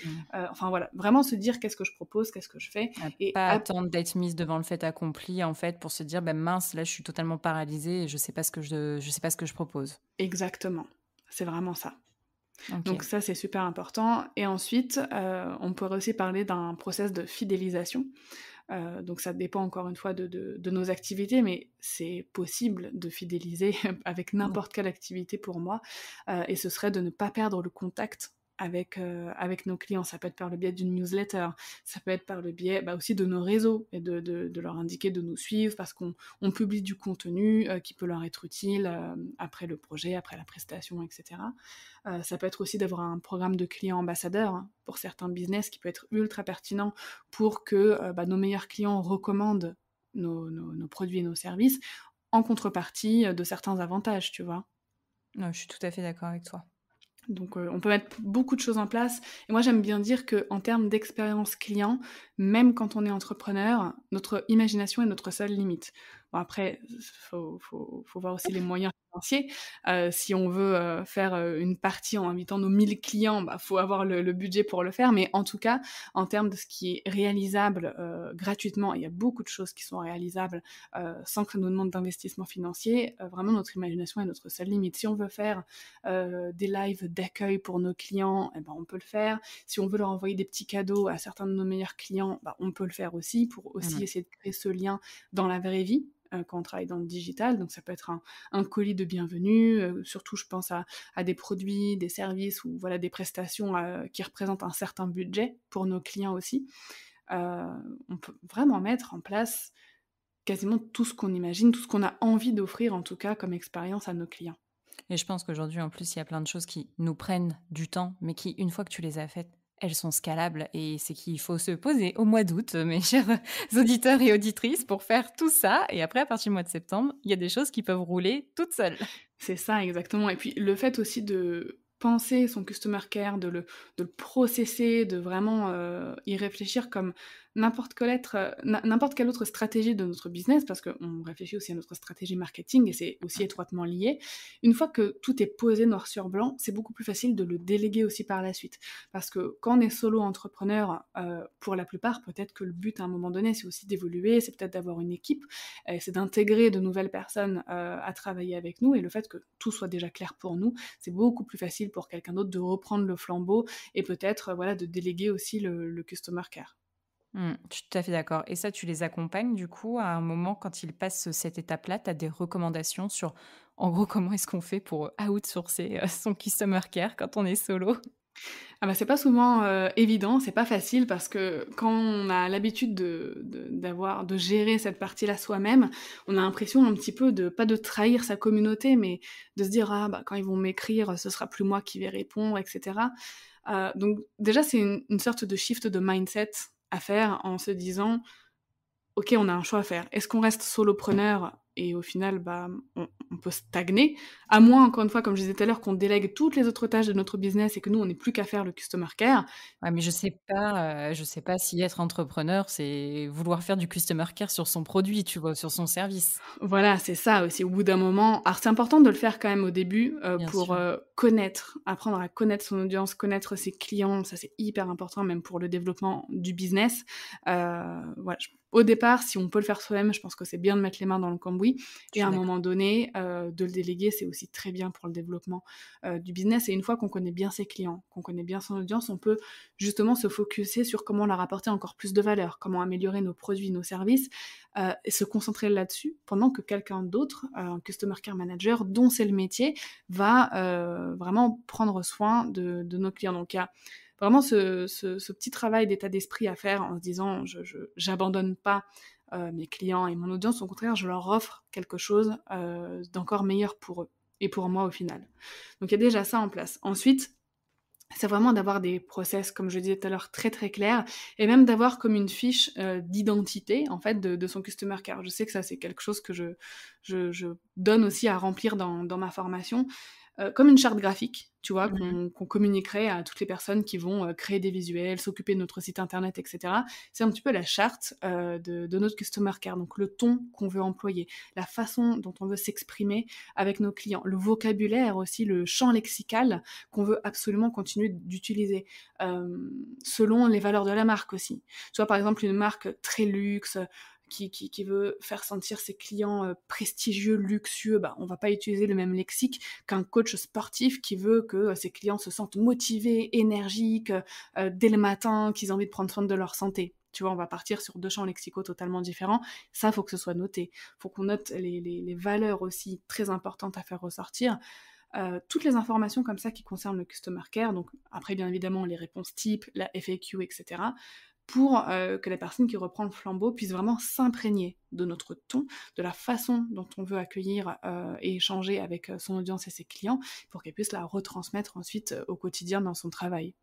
Enfin voilà, vraiment se dire qu'est-ce que je propose, qu'est-ce que je
fais, et pas attendre d'être mise devant le fait accompli en fait pour se dire ben mince là je suis totalement paralysée et je sais pas ce que je je sais pas ce que je propose. Exactement, c'est vraiment ça.
Donc ça c'est super important. Et ensuite euh, on pourrait aussi parler d'un process de fidélisation. Euh, donc ça dépend encore une fois de, nos activités, mais c'est possible de fidéliser avec n'importe quelle activité pour moi, euh, et ce serait de ne pas perdre le contact avec, euh, avec nos clients. Ça peut être par le biais d'une newsletter, ça peut être par le biais bah, aussi de nos réseaux et de, leur indiquer de nous suivre parce qu'on publie du contenu euh, qui peut leur être utile euh, après le projet, après la prestation, etc. ça peut être aussi d'avoir un programme de clients ambassadeurs hein, pour certains business qui peut être ultra pertinent pour que bah, nos meilleurs clients recommandent nos, nos, produits et nos services en contrepartie de certains avantages, tu vois. je suis tout à fait d'accord avec toi. Donc euh, on peut mettre beaucoup de choses en place. Et moi j'aime bien dire qu'en termes d'expérience client, même quand on est entrepreneur, notre imagination est notre seule limite. Bon après, faut, voir aussi les moyens financier. Euh, si on veut euh, faire euh, une partie en invitant nos 1000 clients, il bah, faut avoir le, budget pour le faire. Mais en tout cas, en termes de ce qui est réalisable gratuitement, il y a beaucoup de choses qui sont réalisables sans que ça nous demande d'investissement financier. vraiment, notre imagination est notre seule limite. Si on veut faire des lives d'accueil pour nos clients, eh ben, on peut le faire. Si on veut leur envoyer des petits cadeaux à certains de nos meilleurs clients, bah, on peut le faire aussi pour mmh aussi essayer de créer ce lien dans la vraie vie quand on travaille dans le digital. Donc ça peut être un, colis de bienvenue, euh, surtout je pense à, des produits, des services ou voilà des prestations euh, qui représentent un certain budget pour nos clients aussi. Euh, on peut vraiment mettre en place quasiment tout ce qu'on imagine, tout ce qu'on a envie d'offrir
en tout cas comme expérience à nos clients. Et je pense qu'aujourd'hui en plus il y a plein de choses qui nous prennent du temps, mais qui une fois que tu les as faites, elles sont scalables et c'est qu'il faut se poser au mois d'août, euh, mes chers auditeurs et auditrices, pour faire tout ça. Et après, à partir du mois de septembre, il y a des choses
qui peuvent rouler toutes seules. C'est ça, exactement. Et puis le fait aussi de penser son customer care, de le, de le processer, de vraiment euh, y réfléchir comme n'importe quelle, euh, n'importe quelle autre stratégie de notre business, parce qu'on réfléchit aussi à notre stratégie marketing et c'est aussi étroitement lié, une fois que tout est posé noir sur blanc, c'est beaucoup plus facile de le déléguer aussi par la suite. Parce que quand on est solo entrepreneur, euh, pour la plupart, peut-être que le but à un moment donné, c'est aussi d'évoluer, c'est peut-être d'avoir une équipe, c'est d'intégrer de nouvelles personnes euh, à travailler avec nous. Et le fait que tout soit déjà clair pour nous, c'est beaucoup plus facile pour quelqu'un d'autre de reprendre le flambeau et peut-être voilà, de déléguer aussi le customer care.
Mmh, je suis tout à fait d'accord. Et ça, tu les accompagnes du coup à un moment quand ils passent cette étape-là, tu as des recommandations sur en gros comment est-ce qu'on fait pour euh, outsourcer euh, son customer care quand on est solo ah bah c'est pas souvent euh, évident, c'est pas facile parce que quand on a l'habitude
de, d'avoir, de, gérer cette partie-là soi-même, on a l'impression un petit peu de, pas de trahir sa communauté, mais de se dire, ah bah, quand ils vont m'écrire, ce sera plus moi qui vais répondre, etc. donc déjà, c'est une, sorte de shift de mindset à faire en se disant, OK, on a un choix à faire. Est-ce qu'on reste solopreneur et au final, bah, on, peut stagner. À moins, encore une fois, comme je disais tout à l'heure, qu'on délègue toutes les autres tâches de notre business et
que nous, on n'ait plus qu'à faire le customer care. Ouais, mais je sais pas, euh, je sais pas si être entrepreneur, c'est vouloir faire du customer care sur son produit, tu vois, sur son service. Voilà, c'est ça aussi. Au
bout d'un moment, alors c'est important de le faire quand même au début euh, pour euh, connaître, apprendre à connaître son audience, connaître ses clients. Ça, c'est hyper important, même pour le développement du business. voilà, je au départ, si on peut le faire soi-même, je pense que c'est bien de mettre les mains dans le cambouis. Et à un moment donné, euh, de le déléguer, c'est aussi très bien pour le développement euh, du business. Et une fois qu'on connaît bien ses clients, qu'on connaît bien son audience, on peut justement se focuser sur comment leur apporter encore plus de valeur, comment améliorer nos produits, nos services, euh, et se concentrer là-dessus pendant que quelqu'un d'autre, un Customer Care Manager, dont c'est le métier, va vraiment prendre soin de, de nos clients. Donc, il y vraiment ce, petit travail d'état d'esprit à faire en se disant je j'abandonne pas euh, mes clients et mon audience, au contraire, je leur offre quelque chose euh, d'encore meilleur pour eux et pour moi au final. Donc il y a déjà ça en place. Ensuite, c'est vraiment d'avoir des process, comme je disais tout à l'heure, très très clairs, et même d'avoir comme une fiche euh, d'identité, en fait, de, son customer car Je sais que ça, c'est quelque chose que je, donne aussi à remplir dans, dans ma formation. Euh, comme une charte graphique, tu vois, mmh qu'on communiquerait à toutes les personnes qui vont euh, créer des visuels, s'occuper de notre site internet, etc. C'est un petit peu la charte euh, de, de, notre customer care, donc le ton qu'on veut employer, la façon dont on veut s'exprimer avec nos clients, le vocabulaire aussi, le champ lexical qu'on veut absolument continuer d'utiliser, selon les valeurs de la marque aussi. Tu vois, par exemple, une marque très luxe, qui, veut faire sentir ses clients euh, prestigieux, luxueux, bah, on va pas utiliser le même lexique qu'un coach sportif qui veut que euh, ses clients se sentent motivés, énergiques, euh, dès le matin, qu'ils aient envie de prendre soin de leur santé. Tu vois, on va partir sur deux champs lexicaux totalement différents. Ça, il faut que ce soit noté. faut qu'on note les, valeurs aussi très importantes à faire ressortir. toutes les informations comme ça qui concernent le customer care, donc après bien évidemment les réponses types, la FAQ, etc pour euh, que la personne qui reprend le flambeau puisse vraiment s'imprégner de notre ton, de la façon dont on veut accueillir euh, et échanger avec euh, son audience et ses clients, pour qu'elle puisse la retransmettre ensuite au quotidien
dans son travail.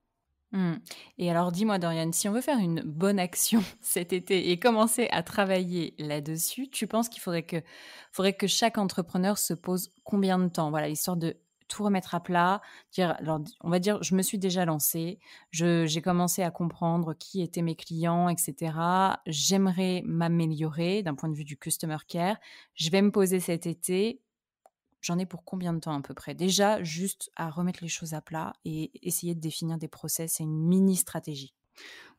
Hmm. Et alors dis-moi Dorian, si on veut faire une bonne action cet été et commencer à travailler là-dessus, tu penses qu'il faudrait que, faudrait que chaque entrepreneur se pose combien de temps Voilà, histoire de tout remettre à plat, dire, on va dire, je me suis déjà lancée, j'ai commencé à comprendre qui étaient mes clients, etc. J'aimerais m'améliorer d'un point de vue du customer care. Je vais me poser cet été. J'en ai pour combien de temps à peu près Déjà, juste à remettre les choses à plat et essayer de définir des process et une mini stratégie.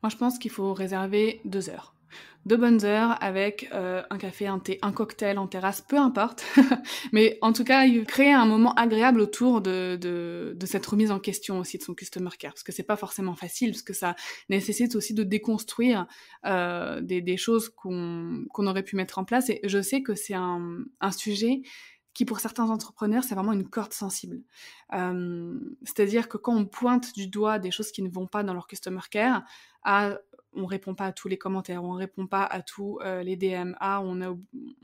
Moi, je pense qu'il faut réserver deux heures
de bonnes heures avec euh, un café, un thé, un cocktail en terrasse, peu importe. Mais en tout cas, créer un moment agréable autour de, cette remise en question aussi de son customer care, parce que c'est pas forcément facile, parce que ça nécessite aussi de déconstruire euh, des, choses qu'on aurait pu mettre en place. Et je sais que c'est un, sujet qui pour certains entrepreneurs, c'est vraiment une corde sensible. Euh, c'est-à-dire que quand on pointe du doigt des choses qui ne vont pas dans leur customer care, à on répond pas à tous les commentaires, on répond pas à tous euh, les DMA, ah, on ne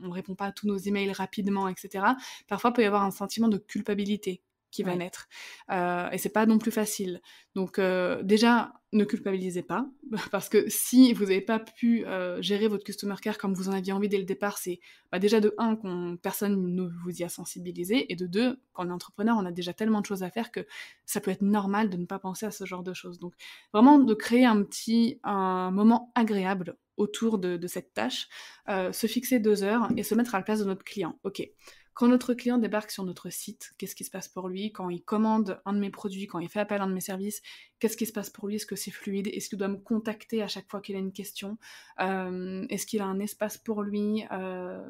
répond pas à tous nos emails rapidement, etc. Parfois, il peut y avoir un sentiment de culpabilité qui va naître. Euh, et c'est pas non plus facile. Donc euh, déjà, ne culpabilisez pas, parce que si vous n'avez pas pu euh, gérer votre customer care comme vous en aviez envie dès le départ, c'est bah, déjà de un qu'on personne ne vous y a sensibilisé, et de deux, quand entrepreneur, on a déjà tellement de choses à faire que ça peut être normal de ne pas penser à ce genre de choses. Donc vraiment de créer un petit un moment agréable autour de, de cette tâche, se fixer deux heures et se mettre à la place de notre client. Ok. Quand notre client débarque sur notre site, qu'est-ce qui se passe pour lui Quand il commande un de mes produits, quand il fait appel à un de mes services, qu'est-ce qui se passe pour lui Est-ce que c'est fluide Est-ce qu'il doit me contacter à chaque fois qu'il a une question euh, Est-ce qu'il a un espace pour lui euh,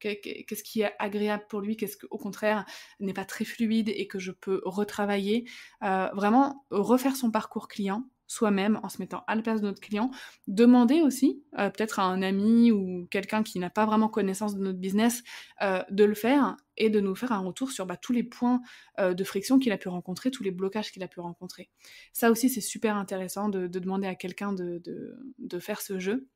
Qu'est-ce qui est agréable pour lui, qu'est-ce qui, au contraire, n'est pas très fluide et que je peux retravailler. Euh, vraiment, refaire son parcours client, soi-même en se mettant à la place de notre client. Demander aussi, euh, peut-être à un ami ou quelqu'un qui n'a pas vraiment connaissance de notre business, euh, de le faire et de nous faire un retour sur bah, tous les points euh, de friction qu'il a pu rencontrer, tous les blocages qu'il a pu rencontrer. Ça aussi, c'est super intéressant de, demander à quelqu'un de faire ce jeu.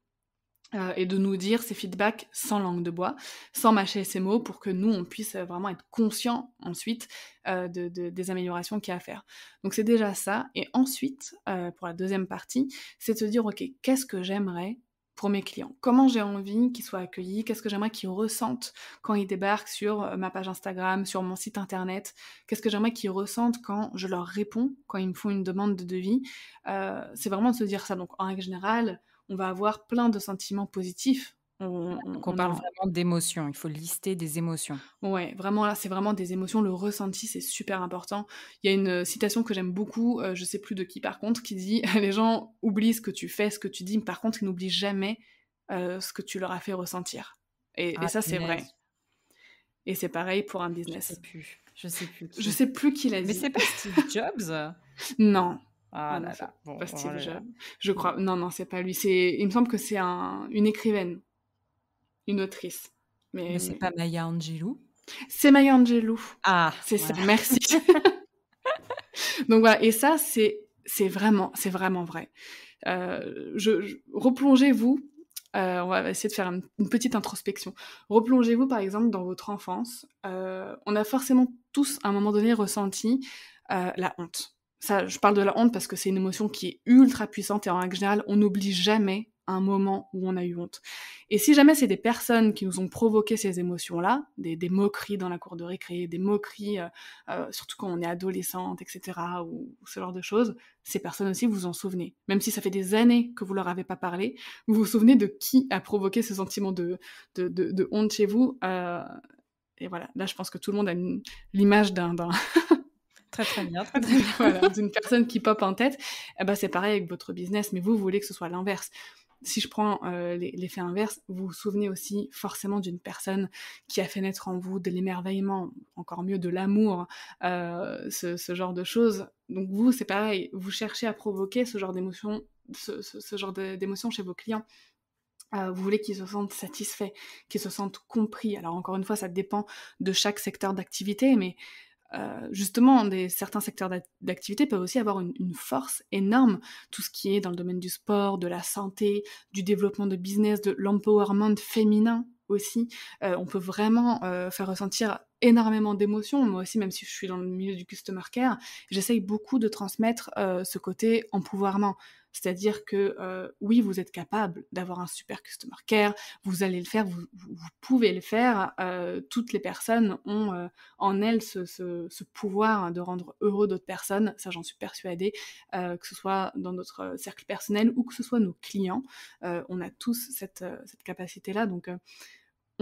Euh, et de nous dire ces feedbacks sans langue de bois, sans mâcher ces mots, pour que nous, on puisse vraiment être conscient ensuite euh, de, des améliorations qu'il y a à faire. Donc c'est déjà ça. Et ensuite, euh, pour la deuxième partie, c'est de se dire, OK, qu'est-ce que j'aimerais pour mes clients Comment j'ai envie qu'ils soient accueillis Qu'est-ce que j'aimerais qu'ils ressentent quand ils débarquent sur ma page Instagram, sur mon site internet Qu'est-ce que j'aimerais qu'ils ressentent quand je leur réponds, quand ils me font une demande de devis C'est vraiment de se dire ça. Donc en règle générale, on va avoir plein de sentiments positifs. On, parle vraiment
d'émotions, il faut lister des émotions.
Ouais, vraiment là, c'est vraiment des émotions, le ressenti, c'est super important. Il y a une euh, citation que j'aime beaucoup, euh, je sais plus de qui par contre, qui dit Les gens oublient ce que tu fais, ce que tu dis, mais par contre, ils n'oublient jamais euh, ce que tu leur as fait ressentir. Et, ah, ça, c'est vrai. Et c'est pareil pour un business. Je sais plus. sais sais plus qui l'a dit. Mais c'est pas Steve
Jobs
Non, ah, ah pas Je crois. Mm. Non, non, c'est pas lui. C'est. Il me semble que c'est une écrivaine, une autrice. Mais, c'est pas Maya Angelou. C'est Maya Angelou. Ah, c'est ça. Merci. Donc voilà. Et ça, c'est c'est vraiment c'est vraiment vrai. Euh, je, replongez-vous. Euh, on va essayer de faire une, petite introspection. Replongez-vous par exemple dans votre enfance. Euh, on a forcément tous à un moment donné ressenti la honte ça, je parle de la honte parce que c'est une émotion qui est ultra puissante et en règle générale, on n'oublie jamais un moment où on a eu honte. Et si jamais c'est des personnes qui nous ont provoqué ces émotions-là, des, des, moqueries dans la cour de récré, des moqueries, euh, euh surtout quand on est adolescente, etc., ou, ce genre de choses, ces personnes aussi vous en souvenez. Même si ça fait des années que vous leur avez pas parlé, vous vous souvenez de qui a provoqué ce sentiment de, de, de, honte chez vous. Euh, et voilà, là je pense que tout le monde a l'image d'un Très bien, très, bien. d'une personne qui pop en tête, eh ben, c'est pareil avec votre business, mais vous voulez que ce soit l'inverse. Si je prends euh, l'effet inverse, vous vous souvenez aussi forcément d'une personne qui a fait naître en vous de l'émerveillement, encore mieux de l'amour, euh, ce, genre de choses. Donc vous, c'est pareil, vous cherchez à provoquer ce genre d'émotion, ce, genre d'émotion chez vos clients. Euh, vous voulez qu'ils se sentent satisfaits, qu'ils se sentent compris. Alors encore une fois, ça dépend de chaque secteur d'activité, mais euh, justement, certains secteurs d'activité peuvent aussi avoir une, force énorme. Tout ce qui est dans le domaine du sport, de la santé, du développement de business, de l'empowerment féminin aussi. Euh, on peut vraiment euh, faire ressentir énormément d'émotions. Moi aussi, même si je suis dans le milieu du customer care, j'essaye beaucoup de transmettre ce côté empowerment. C'est-à-dire que euh, oui, vous êtes capable d'avoir un super customer care, vous allez le faire, vous, pouvez le faire. Euh, toutes les personnes ont euh, en elles ce, pouvoir de rendre heureux d'autres personnes, ça j'en suis persuadée, que ce soit dans notre cercle personnel ou que ce soit nos clients. on a tous cette, cette capacité-là. Donc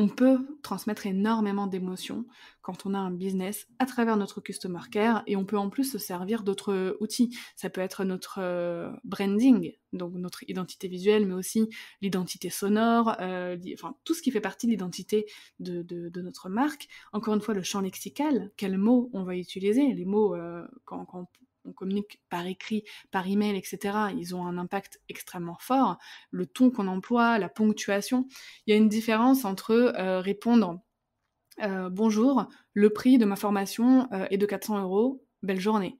on peut transmettre énormément d'émotions quand on a un business à travers notre customer care et on peut en plus se servir d'autres outils. Ça peut être notre euh, branding, donc notre identité visuelle, mais aussi l'identité sonore, euh, enfin tout ce qui fait partie de l'identité de, notre marque. Encore une fois, le champ lexical, quels mots on va utiliser, les mots euh, quand, quand, on communique par écrit, par email, etc. Ils ont un impact extrêmement fort. Le ton qu'on emploie, la ponctuation. Il y a une différence entre euh, répondre euh, Bonjour, le prix de ma formation euh, est de 400 euros, belle journée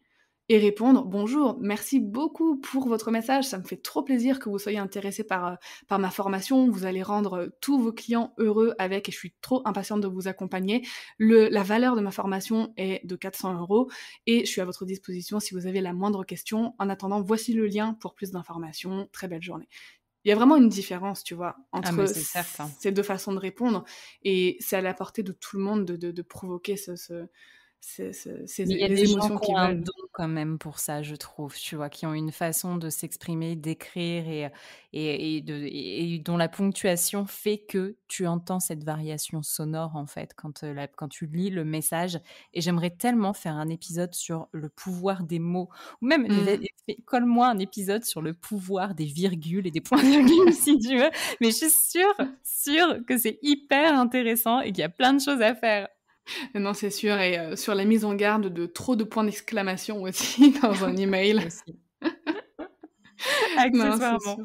et répondre bonjour, merci beaucoup pour votre message, ça me fait trop plaisir que vous soyez intéressé par, euh, par ma formation, vous allez rendre euh, tous vos clients heureux avec et je suis trop impatiente de vous accompagner. Le, la valeur de ma formation est de 400 euros et je suis à votre disposition si vous avez la moindre question. En attendant, voici le lien pour plus d'informations. Très belle journée il y a vraiment une différence, tu vois, ah, entre ces deux façons de répondre. Et c'est à la portée de tout le monde de, de, provoquer ce, ces, Il y a des gens qui ont un don
quand même pour ça, je trouve, tu vois, qui ont une façon de s'exprimer, d'écrire et, dont la ponctuation fait que tu entends cette variation sonore en fait euh, quand, tu lis le message. Et j'aimerais tellement faire un épisode sur le pouvoir des mots, ou même mmh. colle-moi un épisode sur le pouvoir des virgules et des points-virgules si tu veux. Mais je suis sûre, sûre que c'est hyper intéressant et qu'il y a plein de choses à faire.
Non, c'est sûr. Et euh, sur la mise en garde de trop de points d'exclamation aussi dans un email. Accessoirement. Non,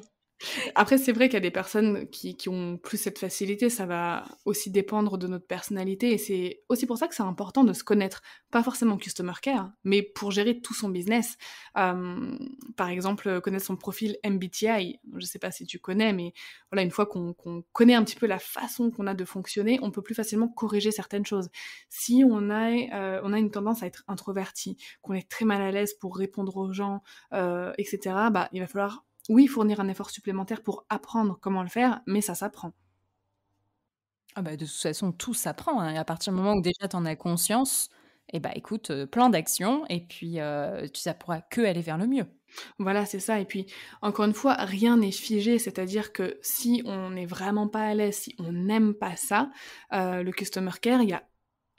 après, c'est vrai qu'il y a des personnes qui, qui, ont plus cette facilité. Ça va aussi dépendre de notre personnalité. Et c'est aussi pour ça que c'est important de se connaître. Pas forcément Customer Care, hein, mais pour gérer tout son business. par exemple, connaître son profil MBTI. Je ne sais pas si tu connais, mais voilà, une fois qu'on connaît un petit peu la façon qu'on a de fonctionner, on peut plus facilement corriger certaines choses. Si on a, euh, on a une tendance à être introverti, qu'on est très mal à l'aise pour répondre aux gens, euh, etc., bah, il va falloir oui, fournir un effort supplémentaire pour apprendre comment le faire, mais
ça s'apprend. Ah bah de toute façon, tout s'apprend. Hein, à partir du moment où déjà tu en as conscience, et eh bah écoute, euh, plan d'action, et puis euh, tu ça pourra que aller vers le mieux. Voilà, c'est ça. Et puis, encore une fois, rien n'est figé. C'est-à-dire que si on
n'est vraiment pas à l'aise, si on n'aime pas ça, euh, le customer care, il y a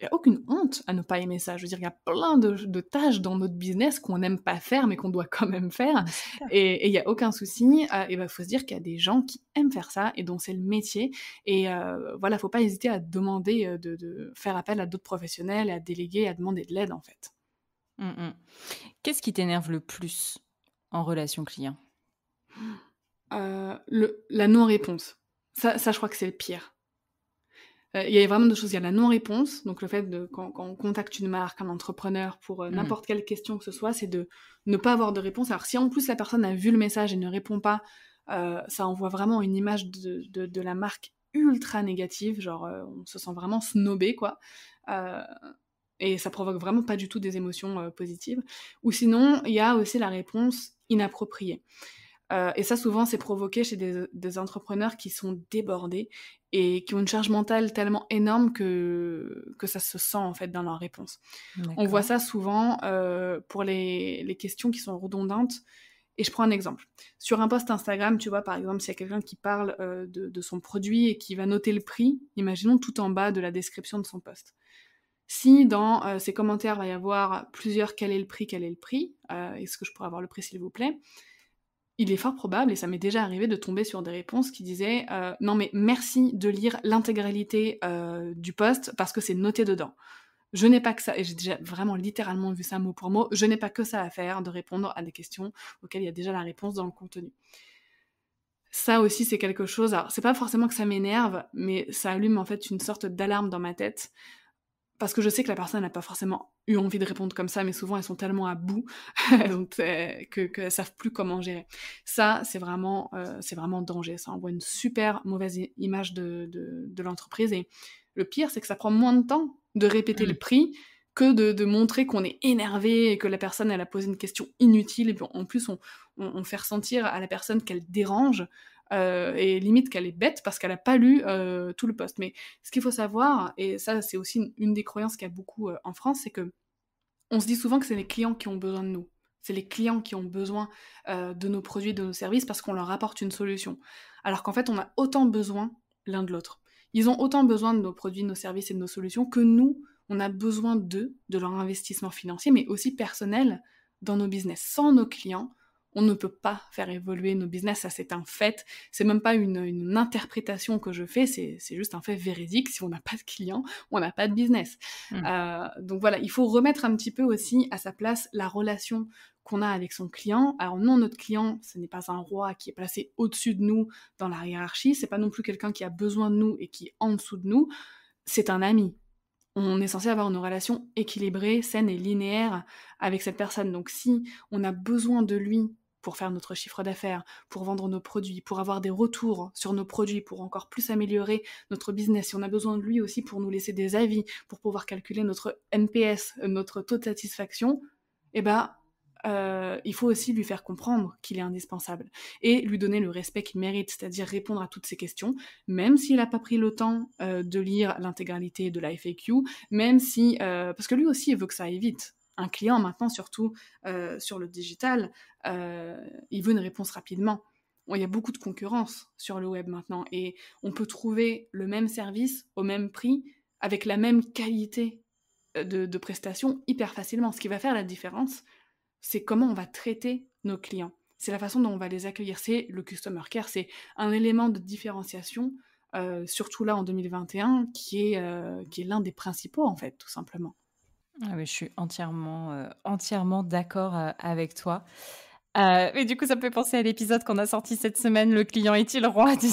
il n'y a aucune honte à ne pas aimer ça. Je veux dire, il y a plein de, tâches dans notre business qu'on n'aime pas faire, mais qu'on doit quand même faire. Ah, et il n'y a aucun souci. il euh, ben, faut se dire qu'il y a des gens qui aiment faire ça et dont c'est le métier. Et euh, voilà, faut pas hésiter à demander, euh, de, faire appel à d'autres professionnels, à déléguer, à demander de l'aide, en fait.
Hum, hum. Qu'est-ce qui t'énerve le plus en relation client euh, La non-réponse.
Ça, ça, je crois que c'est le pire. Euh, il y a vraiment deux choses. Il y a la non-réponse, donc le fait de quand, on contacte une marque, un entrepreneur pour euh, mm. n'importe quelle question que ce soit, c'est de ne pas avoir de réponse. Alors si en plus la personne a vu le message et ne répond pas, euh, ça envoie vraiment une image de, la marque ultra négative, genre on se sent vraiment snobé quoi. et ça provoque vraiment pas du tout des émotions positives. Ou sinon, il y a aussi la réponse inappropriée. Euh, et ça, souvent, c'est provoqué chez des, entrepreneurs qui sont débordés et qui ont une charge mentale tellement énorme que, ça se sent en fait dans leur réponse. On voit ça souvent euh, pour les, questions qui sont redondantes. Et je prends un exemple. Sur un post Instagram, tu vois, par exemple, s'il y a quelqu'un qui parle euh, de, son produit et qui va noter le prix, imaginons tout en bas de la description de son post. Si dans ses commentaires va y avoir plusieurs quel est le prix, quel est le prix, est-ce que je pourrais avoir le prix s'il vous plaît il est fort probable, et ça m'est déjà arrivé, de tomber sur des réponses qui disaient euh, Non, mais merci de lire l'intégralité euh, du poste parce que c'est noté dedans. Je n'ai pas que ça, et j'ai déjà vraiment littéralement vu ça mot pour mot, je n'ai pas que ça à faire de répondre à des questions auxquelles il y a déjà la réponse dans le contenu. Ça aussi, c'est quelque chose. Alors, c'est pas forcément que ça m'énerve, mais ça allume en fait une sorte d'alarme dans ma tête parce que je sais que la personne n'a pas forcément eu envie de répondre comme ça, mais souvent elles sont tellement à bout donc, ne euh, que savent plus comment gérer. Ça, c'est vraiment, euh, c'est vraiment danger. Ça envoie une super mauvaise image de, de, l'entreprise. Et le pire, c'est que ça prend moins de temps de répéter mm. le prix que de, montrer qu'on est énervé et que la personne, elle a posé une question inutile. Et en plus, on, on fait ressentir à la personne qu'elle dérange euh, et limite qu'elle est bête parce qu'elle n'a pas lu euh, tout le poste. Mais ce qu'il faut savoir, et ça c'est aussi une, des croyances qu'il y a beaucoup euh, en France, c'est que on se dit souvent que c'est les clients qui ont besoin de nous. C'est les clients qui ont besoin de nos produits, de nos services parce qu'on leur apporte une solution. Alors qu'en fait, on a autant besoin l'un de l'autre. Ils ont autant besoin de nos produits, de nos services et de nos solutions que nous, on a besoin d'eux, de leur investissement financier, mais aussi personnel dans nos business. Sans nos clients, on ne peut pas faire évoluer nos business, ça c'est un fait, c'est même pas une, interprétation que je fais, c'est juste un fait véridique, si on n'a pas de clients, on n'a pas de business. Hmm. Euh, donc voilà, il faut remettre un petit peu aussi à sa place la relation qu'on a avec son client. Alors non, notre client, ce n'est pas un roi qui est placé au-dessus de nous dans la hiérarchie, c'est pas non plus quelqu'un qui a besoin de nous et qui est en dessous de nous, c'est un ami. On est censé avoir une relation équilibrée, saine et linéaire avec cette personne. Donc si on a besoin de lui pour faire notre chiffre d'affaires, pour vendre nos produits, pour avoir des retours sur nos produits, pour encore plus améliorer notre business. Si on a besoin de lui aussi pour nous laisser des avis, pour pouvoir calculer notre NPS, notre taux de satisfaction, eh ben, euh, il faut aussi lui faire comprendre qu'il est indispensable et lui donner le respect qu'il mérite, c'est-à-dire répondre à toutes ses questions, même s'il n'a pas pris le temps euh, de lire l'intégralité de la FAQ, même si... Euh, parce que lui aussi, il veut que ça aille vite un client maintenant, surtout euh, sur le digital, euh, il veut une réponse rapidement. Il y a beaucoup de concurrence sur le web maintenant et on peut trouver le même service au même prix avec la même qualité euh, de, prestation hyper facilement. Ce qui va faire la différence, c'est comment on va traiter nos clients. C'est la façon dont on va les accueillir. C'est le customer care. C'est un élément de différenciation, surtout là en 2021, qui est, qui est l'un des principaux en fait, tout simplement.
Ah oui, je suis entièrement, euh, entièrement d'accord, euh, avec toi. Euh, du coup, ça me fait penser à l'épisode qu'on a sorti cette semaine, «Le client est-il roi?» tu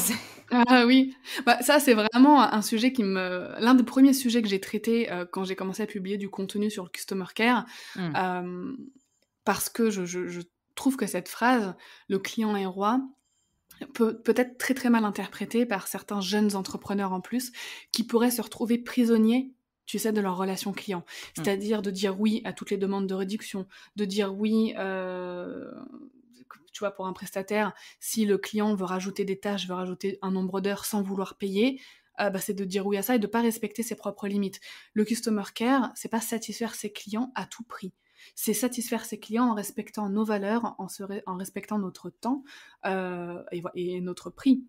Ah
oui, bah, ça, c'est vraiment un sujet qui me l'un des premiers sujets que j'ai traités, quand j'ai commencé à publier du contenu sur le customer care, mmh. parce que je je trouve que cette phrase, «Le client est roi», peut peut être très, très mal interprétée par certains jeunes entrepreneurs en plus, qui pourraient se retrouver prisonniers tu sais, de leur relation client. Mmh. C'est-à-dire de dire oui à toutes les demandes de réduction, de dire oui, euh, tu vois, pour un prestataire, si le client veut rajouter des tâches, veut rajouter un nombre d'heures sans vouloir payer, euh, bah, c'est de dire oui à ça et de pas respecter ses propres limites. Le customer care, c'est pas satisfaire ses clients à tout prix. C'est satisfaire ses clients en respectant nos valeurs, en, en respectant notre temps euh, et, et notre prix.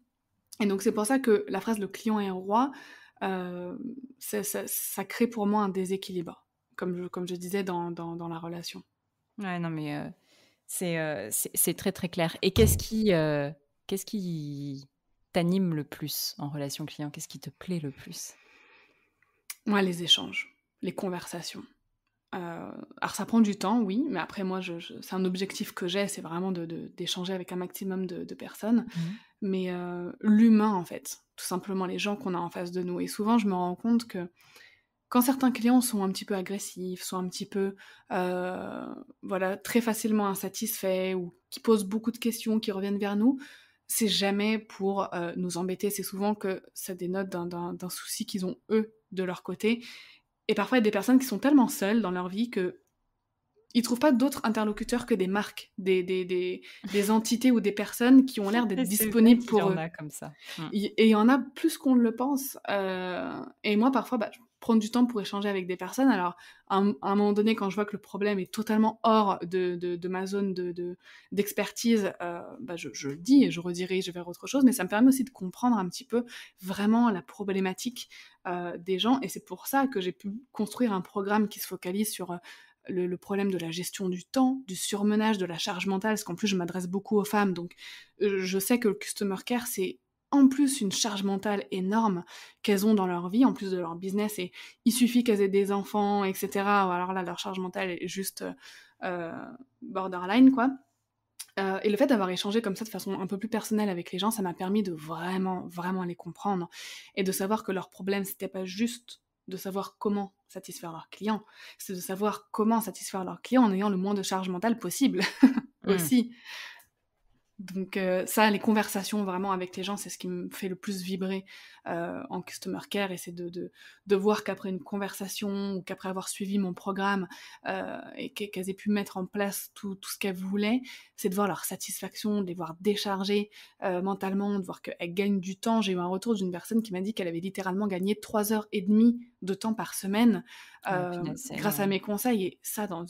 Et donc c'est pour ça que la phrase le client est roi, euh, ça, crée pour moi un déséquilibre, comme je, comme je disais dans, la relation.
Ouais, non, mais euh, euh, c'est, très très clair. Et qu'est-ce qui, t'anime le plus en relation client Qu'est-ce qui te plaît le plus Moi, les échanges, les
conversations. alors ça prend du temps, oui, mais après moi, c'est un objectif que j'ai, c'est vraiment d'échanger avec un maximum de, personnes. Mmh mais euh, l'humain en fait, tout simplement les gens qu'on a en face de nous. Et souvent, je me rends compte que quand certains clients sont un petit peu agressifs, sont un petit peu, euh, voilà, très facilement insatisfaits ou qui posent beaucoup de questions, qui reviennent vers nous, c'est jamais pour euh, nous embêter. C'est souvent que ça dénote d'un souci qu'ils ont eux de leur côté. Et parfois, il y a des personnes qui sont tellement seules dans leur vie que ils trouvent pas d'autres interlocuteurs que des marques, des, des, des, entités ou des personnes qui ont l'air d'être disponibles pour il y en a comme ça. Hum. Et, il y en a plus qu'on le pense. Euh, et moi, parfois, bah, je prends du temps pour échanger avec des personnes. Alors, à un, moment donné, quand je vois que le problème est totalement hors de, de, ma zone d'expertise, de, euh, bah, je, je, le dis et je redirige vers autre chose. Mais ça me permet aussi de comprendre un petit peu vraiment la problématique euh, des gens. Et c'est pour ça que j'ai pu construire un programme qui se focalise sur euh, le, problème de la gestion du temps, du surmenage, de la charge mentale, parce qu'en plus je m'adresse beaucoup aux femmes, donc euh, je sais que le customer care, c'est en plus une charge mentale énorme qu'elles ont dans leur vie, en plus de leur business, et il suffit qu'elles aient des enfants, etc. Alors là, leur charge mentale est juste euh, borderline, quoi. Euh, et le fait d'avoir échangé comme ça de façon un peu plus personnelle avec les gens, ça m'a permis de vraiment, vraiment les comprendre et de savoir que leur problème, c'était pas juste de savoir comment satisfaire leurs clients, c'est de savoir comment satisfaire leurs clients en ayant le moins de charge mentale possible mmh. aussi. Donc euh, ça, les conversations vraiment avec les gens, c'est ce qui me fait le plus vibrer euh, en customer care, et c'est de, voir qu'après une conversation ou qu'après avoir suivi mon programme euh, et qu'elles aient pu mettre en place tout, ce qu'elles voulaient, c'est de voir leur satisfaction, de les voir décharger mentalement, de voir qu'elles gagnent du temps. J'ai eu un retour d'une personne qui m'a dit qu'elle avait littéralement gagné trois heures et demie de temps par semaine ah, grâce à mes conseils, et ça dans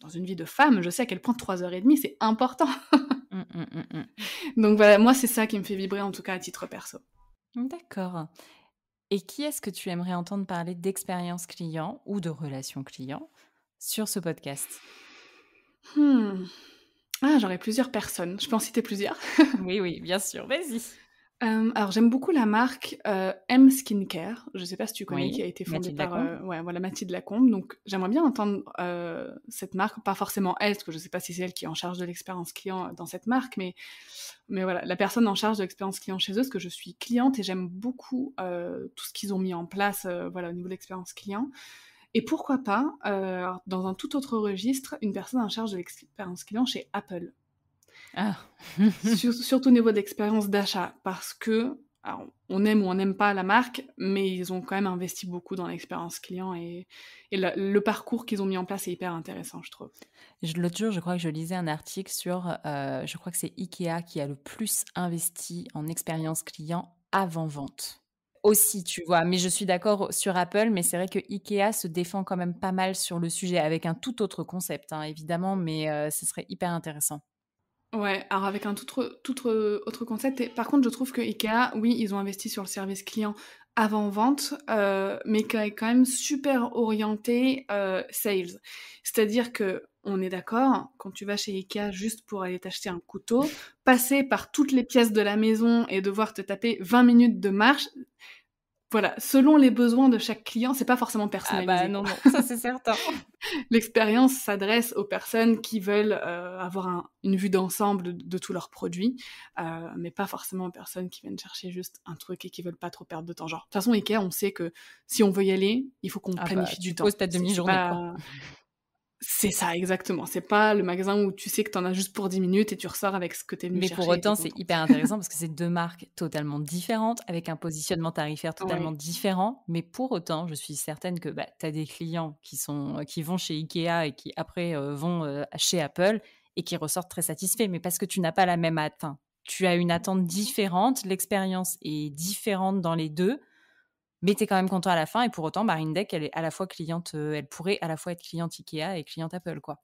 dans une vie de femme, je sais qu'elle quel point heures et demie, c'est important. Hum, hum, hum, Donc voilà, moi, c'est ça qui me fait vibrer, en tout cas à titre perso.
D'accord. Et qui est-ce que tu aimerais entendre parler d'expérience client ou de relation client sur ce podcast hmm. Ah, j'aurais plusieurs personnes. Je peux en citer plusieurs. oui, oui, bien sûr. Vas-y alors j'aime beaucoup la
marque M M Skincare, je ne sais pas si tu connais, qui a été fondée par ouais, voilà, Mathilde Lacombe. Donc j'aimerais bien entendre cette marque, pas forcément elle, parce que je ne sais pas si c'est elle qui est en charge de l'expérience client dans cette marque, mais, mais voilà, la personne en charge de l'expérience client chez eux, parce que je suis cliente et j'aime beaucoup tout ce qu'ils ont mis en place voilà, au niveau de l'expérience client. Et pourquoi pas, dans un tout autre registre, une personne en charge de l'expérience client chez Apple ah. surtout au niveau de l'expérience d'achat, parce que on aime ou on n'aime pas la marque, mais ils ont quand même investi beaucoup dans l'expérience client et,
le, parcours qu'ils ont mis en place est hyper intéressant, je trouve. L'autre jour, je crois que je lisais un article sur, euh, je crois que c'est Ikea qui a le plus investi en expérience client avant vente. Aussi, tu vois, mais je suis d'accord sur Apple, mais c'est vrai que Ikea se défend quand même pas mal sur le sujet avec un tout autre concept, hein, évidemment, mais euh, ce serait hyper intéressant.
Ouais, alors avec un tout, autre concept. par contre, je trouve que Ikea, oui, ils ont investi sur le service client avant-vente, euh, mais qui est quand même super orienté euh, sales. C'est-à-dire que on est d'accord, quand tu vas chez Ikea juste pour aller t'acheter un couteau, passer par toutes les pièces de la maison et devoir te taper 20 minutes de marche, voilà, selon les besoins de chaque client, c'est pas forcément ah personnalisé. Ah bah non, non, ça c'est certain. L'expérience s'adresse aux personnes qui veulent euh, avoir une vue d'ensemble de, tous leurs produits, euh, mais pas forcément aux personnes qui viennent chercher juste un truc et qui veulent pas trop perdre de temps. Genre, de toute façon, Ikea, on sait que si on veut y aller, il faut qu'on ah bah, planifie du tu temps. Poses ta demi-journée. C'est ça, exactement. C'est pas le magasin où tu sais que t'en as juste pour 10
minutes et tu ressors avec ce que t'es venu Mais pour autant, c'est hyper intéressant parce que c'est deux marques totalement différentes, avec un positionnement tarifaire totalement différent. Mais pour autant, je suis certaine que bah, tu as des clients qui, sont, euh, qui vont chez Ikea et qui après euh, vont euh, chez Apple et qui ressortent très satisfaits. Mais parce que tu n'as pas la même attente. Tu as une attente mmh différente, l'expérience est différente dans les deux mais tu es quand même content à la fin. Et pour autant, bah, Deck, elle est à la fois cliente, euh, elle pourrait à la fois être cliente Ikea et cliente Apple, quoi.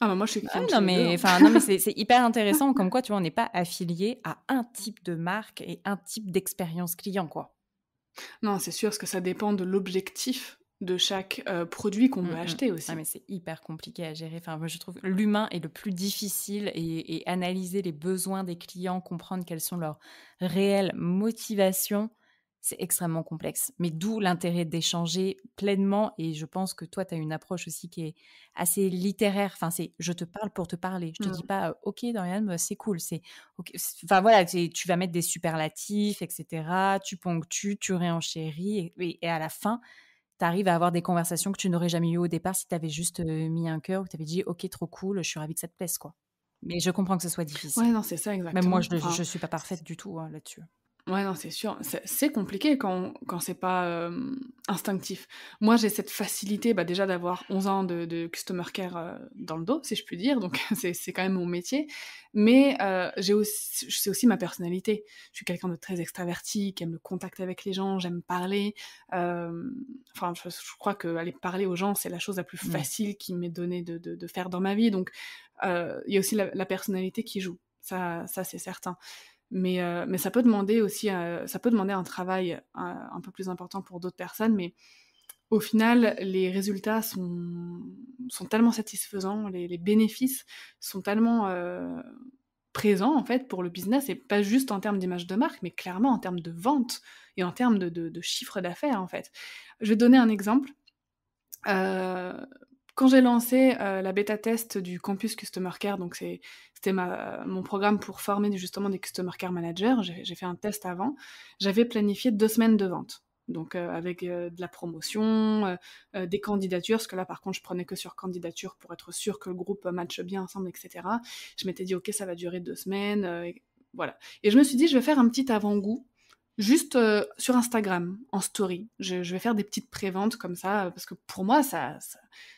Ah bah, moi je suis ah cliente non, mais, hein. enfin non mais c'est hyper intéressant comme quoi tu vois on n'est pas affilié à un type de marque et un type d'expérience client quoi.
Non c'est sûr parce que ça dépend de l'objectif de chaque euh,
produit qu'on mmh, veut mmh. acheter aussi. Ah, mais c'est hyper compliqué à gérer. Enfin, moi, je trouve l'humain est le plus difficile et, et, analyser les besoins des clients, comprendre quelles sont leurs réelles motivations, c'est extrêmement complexe. Mais d'où l'intérêt d'échanger pleinement. Et je pense que toi, tu as une approche aussi qui est assez littéraire. Enfin, c'est je te parle pour te parler. Je te dis mmh. pas, «Euh, OK, Dorian, bah, c'est cool. C'est Enfin, voilà, tu vas mettre des superlatifs, etc. Tu ponctues, tu réenchéris. Et, à la fin, tu arrives à avoir des conversations que tu n'aurais jamais eues au départ si tu avais juste mis un cœur ou tu avais dit, OK, trop cool, je suis ravie que ça te plaise, quoi. Mais je comprends que ce soit difficile. Ouais, non, c'est ça, exactement. Même moi, je ne suis pas parfaite du tout hein, là-dessus.
Ouais, non, c'est sûr. C'est compliqué quand, quand c'est pas euh, instinctif. Moi, j'ai cette facilité bah, déjà d'avoir 11 ans de, customer care euh, dans le dos, si je puis dire. Donc, c'est quand même mon métier. Mais euh, j'ai aussi, c'est aussi ma personnalité. Je suis quelqu'un de très extraverti, qui aime le contact avec les gens, j'aime parler. Enfin, je, crois que aller parler aux gens, c'est la chose la plus mmh. facile qui m'est donnée de, de, faire dans ma vie. Donc, il y a aussi la, la personnalité qui joue. Ça, ça c'est certain. Euh, mais, ça peut demander aussi, euh, ça peut demander un travail euh, un, peu plus important pour d'autres personnes, mais au final, les résultats sont, sont tellement satisfaisants, les, bénéfices sont tellement présents en fait pour le business, et pas juste en termes d'image de marque, mais clairement en termes de vente et en termes de, de chiffre d'affaires en fait. Je vais donner un exemple. Euh, quand j'ai lancé euh, la bêta test du Campus Customer Care, donc c'était mon programme pour former justement des Customer Care Managers, j'ai fait un test avant, j'avais planifié deux semaines de vente. Donc euh, avec euh, de la promotion, des candidatures, parce que là par contre je prenais que sur candidature pour être sûr que le groupe matche bien ensemble, etc. Je m'étais dit ok ça va durer deux semaines, voilà. Et je me suis dit je vais faire un petit avant-goût juste euh, sur Instagram, en story. Je, vais faire des petites préventes comme ça, euh, parce que pour moi, ça,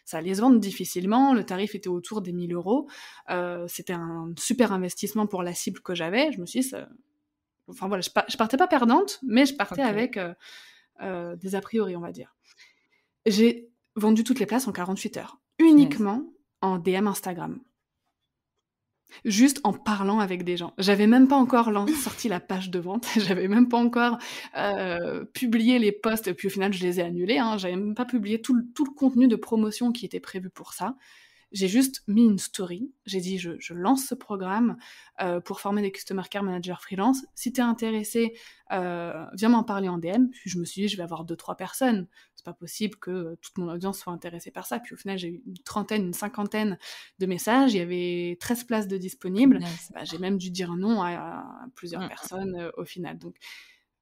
ça, les vende difficilement. Le tarif était autour des 1000 euros. Euh, c'était un super investissement pour la cible que j'avais. Je me suis enfin voilà, je, partais pas perdante, mais je partais avec des a priori, on va dire. J'ai vendu toutes les places en 48 heures, uniquement en DM Instagram juste en parlant avec des gens. J'avais même pas encore sorti la page de vente, j'avais même pas encore euh, publié les posts, puis au final je les ai annulés, hein. j'avais même pas publié tout le, contenu de promotion qui était prévu pour ça j'ai juste mis une story. J'ai dit, je, lance ce programme euh, pour former des Customer Care Managers freelance. Si es intéressé, euh, viens m'en parler en DM. Puis je me suis dit, je vais avoir deux, trois personnes. C'est pas possible que euh, toute mon audience soit intéressée par ça. Puis au final, j'ai eu une trentaine, une cinquantaine de messages. Il y avait 13 places de disponibles. Bah, j'ai même dû dire non à, à plusieurs mm. personnes au final. Donc,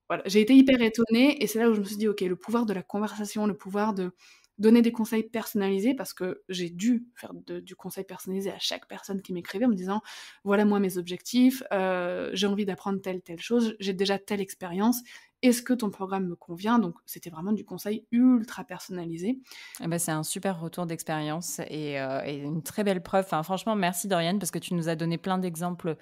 voilà, j'ai été hyper étonnée et c'est là où je me suis dit, ok, le pouvoir de la conversation, le pouvoir de donner des conseils personnalisés parce que j'ai dû faire du conseil personnalisé à chaque personne qui m'écrivait en me disant voilà moi mes objectifs, euh, j'ai envie d'apprendre telle telle chose, j'ai déjà telle expérience,
est-ce que ton programme me convient Donc, c'était vraiment du conseil ultra personnalisé. Eh ben, c'est un super retour d'expérience et, euh, une très belle preuve. franchement, merci Doriane parce que tu nous as donné plein d'exemples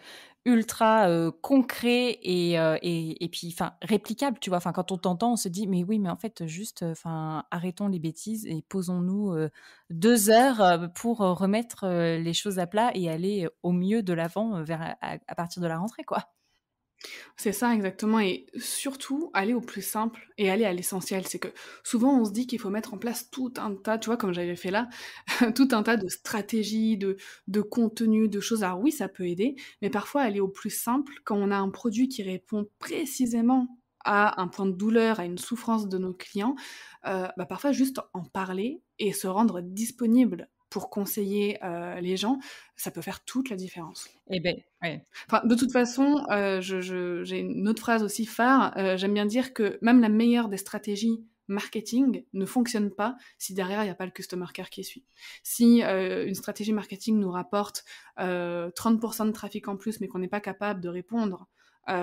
ultra euh, concrets et, euh, et, et, puis enfin réplicables. Tu vois, enfin quand on t'entend, on se dit mais oui, mais en fait juste, enfin arrêtons les bêtises et posons-nous deux heures pour remettre les choses à plat et aller au mieux de l'avant à, à partir de la rentrée, quoi. C'est ça exactement, et surtout
aller au plus simple et aller à l'essentiel. C'est que souvent on se dit qu'il faut mettre en place tout un tas, tu vois, comme j'avais fait là, tout un tas de stratégies, de, de contenus, de choses. Alors oui, ça peut aider, mais parfois aller au plus simple quand on a un produit qui répond précisément à un point de douleur, à une souffrance de nos clients, euh, bah, parfois juste en parler et se rendre disponible pour conseiller euh, les gens, ça peut faire toute la différence. Eh ben, de toute façon, euh, j'ai une autre phrase aussi phare. Euh, j'aime bien dire que même la meilleure des stratégies marketing ne fonctionne pas si derrière il n'y a pas le customer care qui suit. Si une stratégie marketing nous rapporte 30% de trafic en plus, mais qu'on n'est pas capable de répondre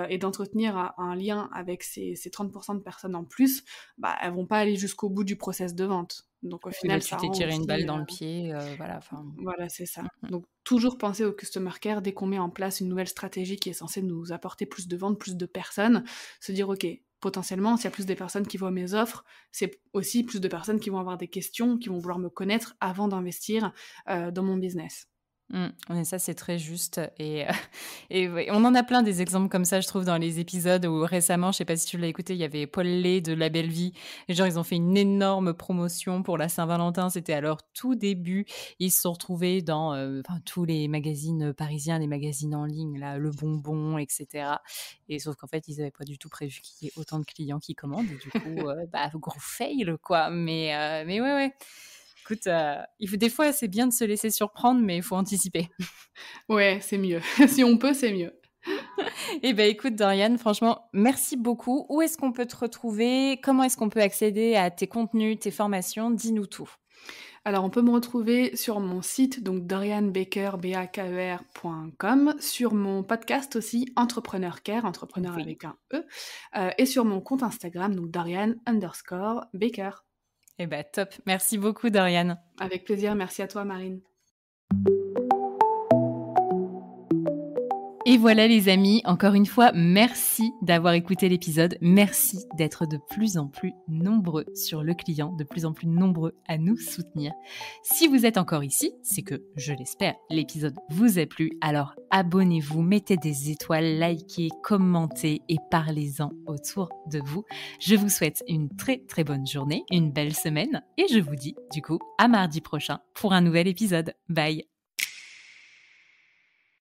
et d'entretenir un lien avec ces, 30% de personnes en plus, bah, elles vont pas aller jusqu'au bout du process de vente. Donc au final, tu t'es tiré une balle dans euh, le pied, euh, voilà. Mmh, voilà, c'est ça. Mmh, mmh. Donc toujours penser au customer care dès qu'on met en place une nouvelle stratégie qui est censée nous apporter plus de ventes, plus de personnes, se dire ok, potentiellement, s'il y a plus de personnes qui voient mes offres, c'est aussi plus de personnes qui vont avoir des questions, qui vont vouloir me connaître avant d'investir euh, dans mon business.
Mm. ça, c'est très juste. Et, on en a plein des exemples comme ça, je trouve, dans les épisodes où récemment, je sais pas si tu l'as écouté, il y avait Paul Lé de La Belle Vie. genre, ils ont fait une énorme promotion pour la Saint-Valentin. C'était à leur tout début. Ils se sont retrouvés dans euh, tous les magazines parisiens, les magazines en ligne, là, Le Bonbon, etc. Et sauf qu'en fait, ils n'avaient pas du tout prévu qu'il y ait autant de clients qui commandent. du coup, euh, bah, gros fail, quoi. Mais, euh, mais ouais, ouais. Écoute, euh, il faut, des fois, c'est bien de se laisser surprendre, mais il faut anticiper. Ouais, c'est mieux. si on peut, c'est mieux. eh bien, écoute, Doriane, franchement, merci beaucoup. Où est-ce qu'on peut te retrouver Comment est-ce qu'on peut accéder à tes contenus, tes formations Dis-nous tout. Alors, on peut me retrouver sur mon site, donc dorianbaker.com,
sur mon podcast aussi, Entrepreneur Care, Entrepreneur avec un E, euh, et sur mon compte Instagram, donc Dorian underscore Baker.
Eh bien, top. Merci beaucoup, Doriane.
Avec plaisir. Merci à toi, Marine.
Et voilà les amis, encore une fois, merci d'avoir écouté l'épisode, merci d'être de plus en plus nombreux sur le client, de plus en plus nombreux à nous soutenir. Si vous êtes encore ici, c'est que, je l'espère, l'épisode vous a plu, alors abonnez-vous, mettez des étoiles, likez, commentez et parlez-en autour de vous. Je vous souhaite une très très bonne journée, une belle semaine et je vous dis du coup à mardi prochain pour un nouvel épisode. Bye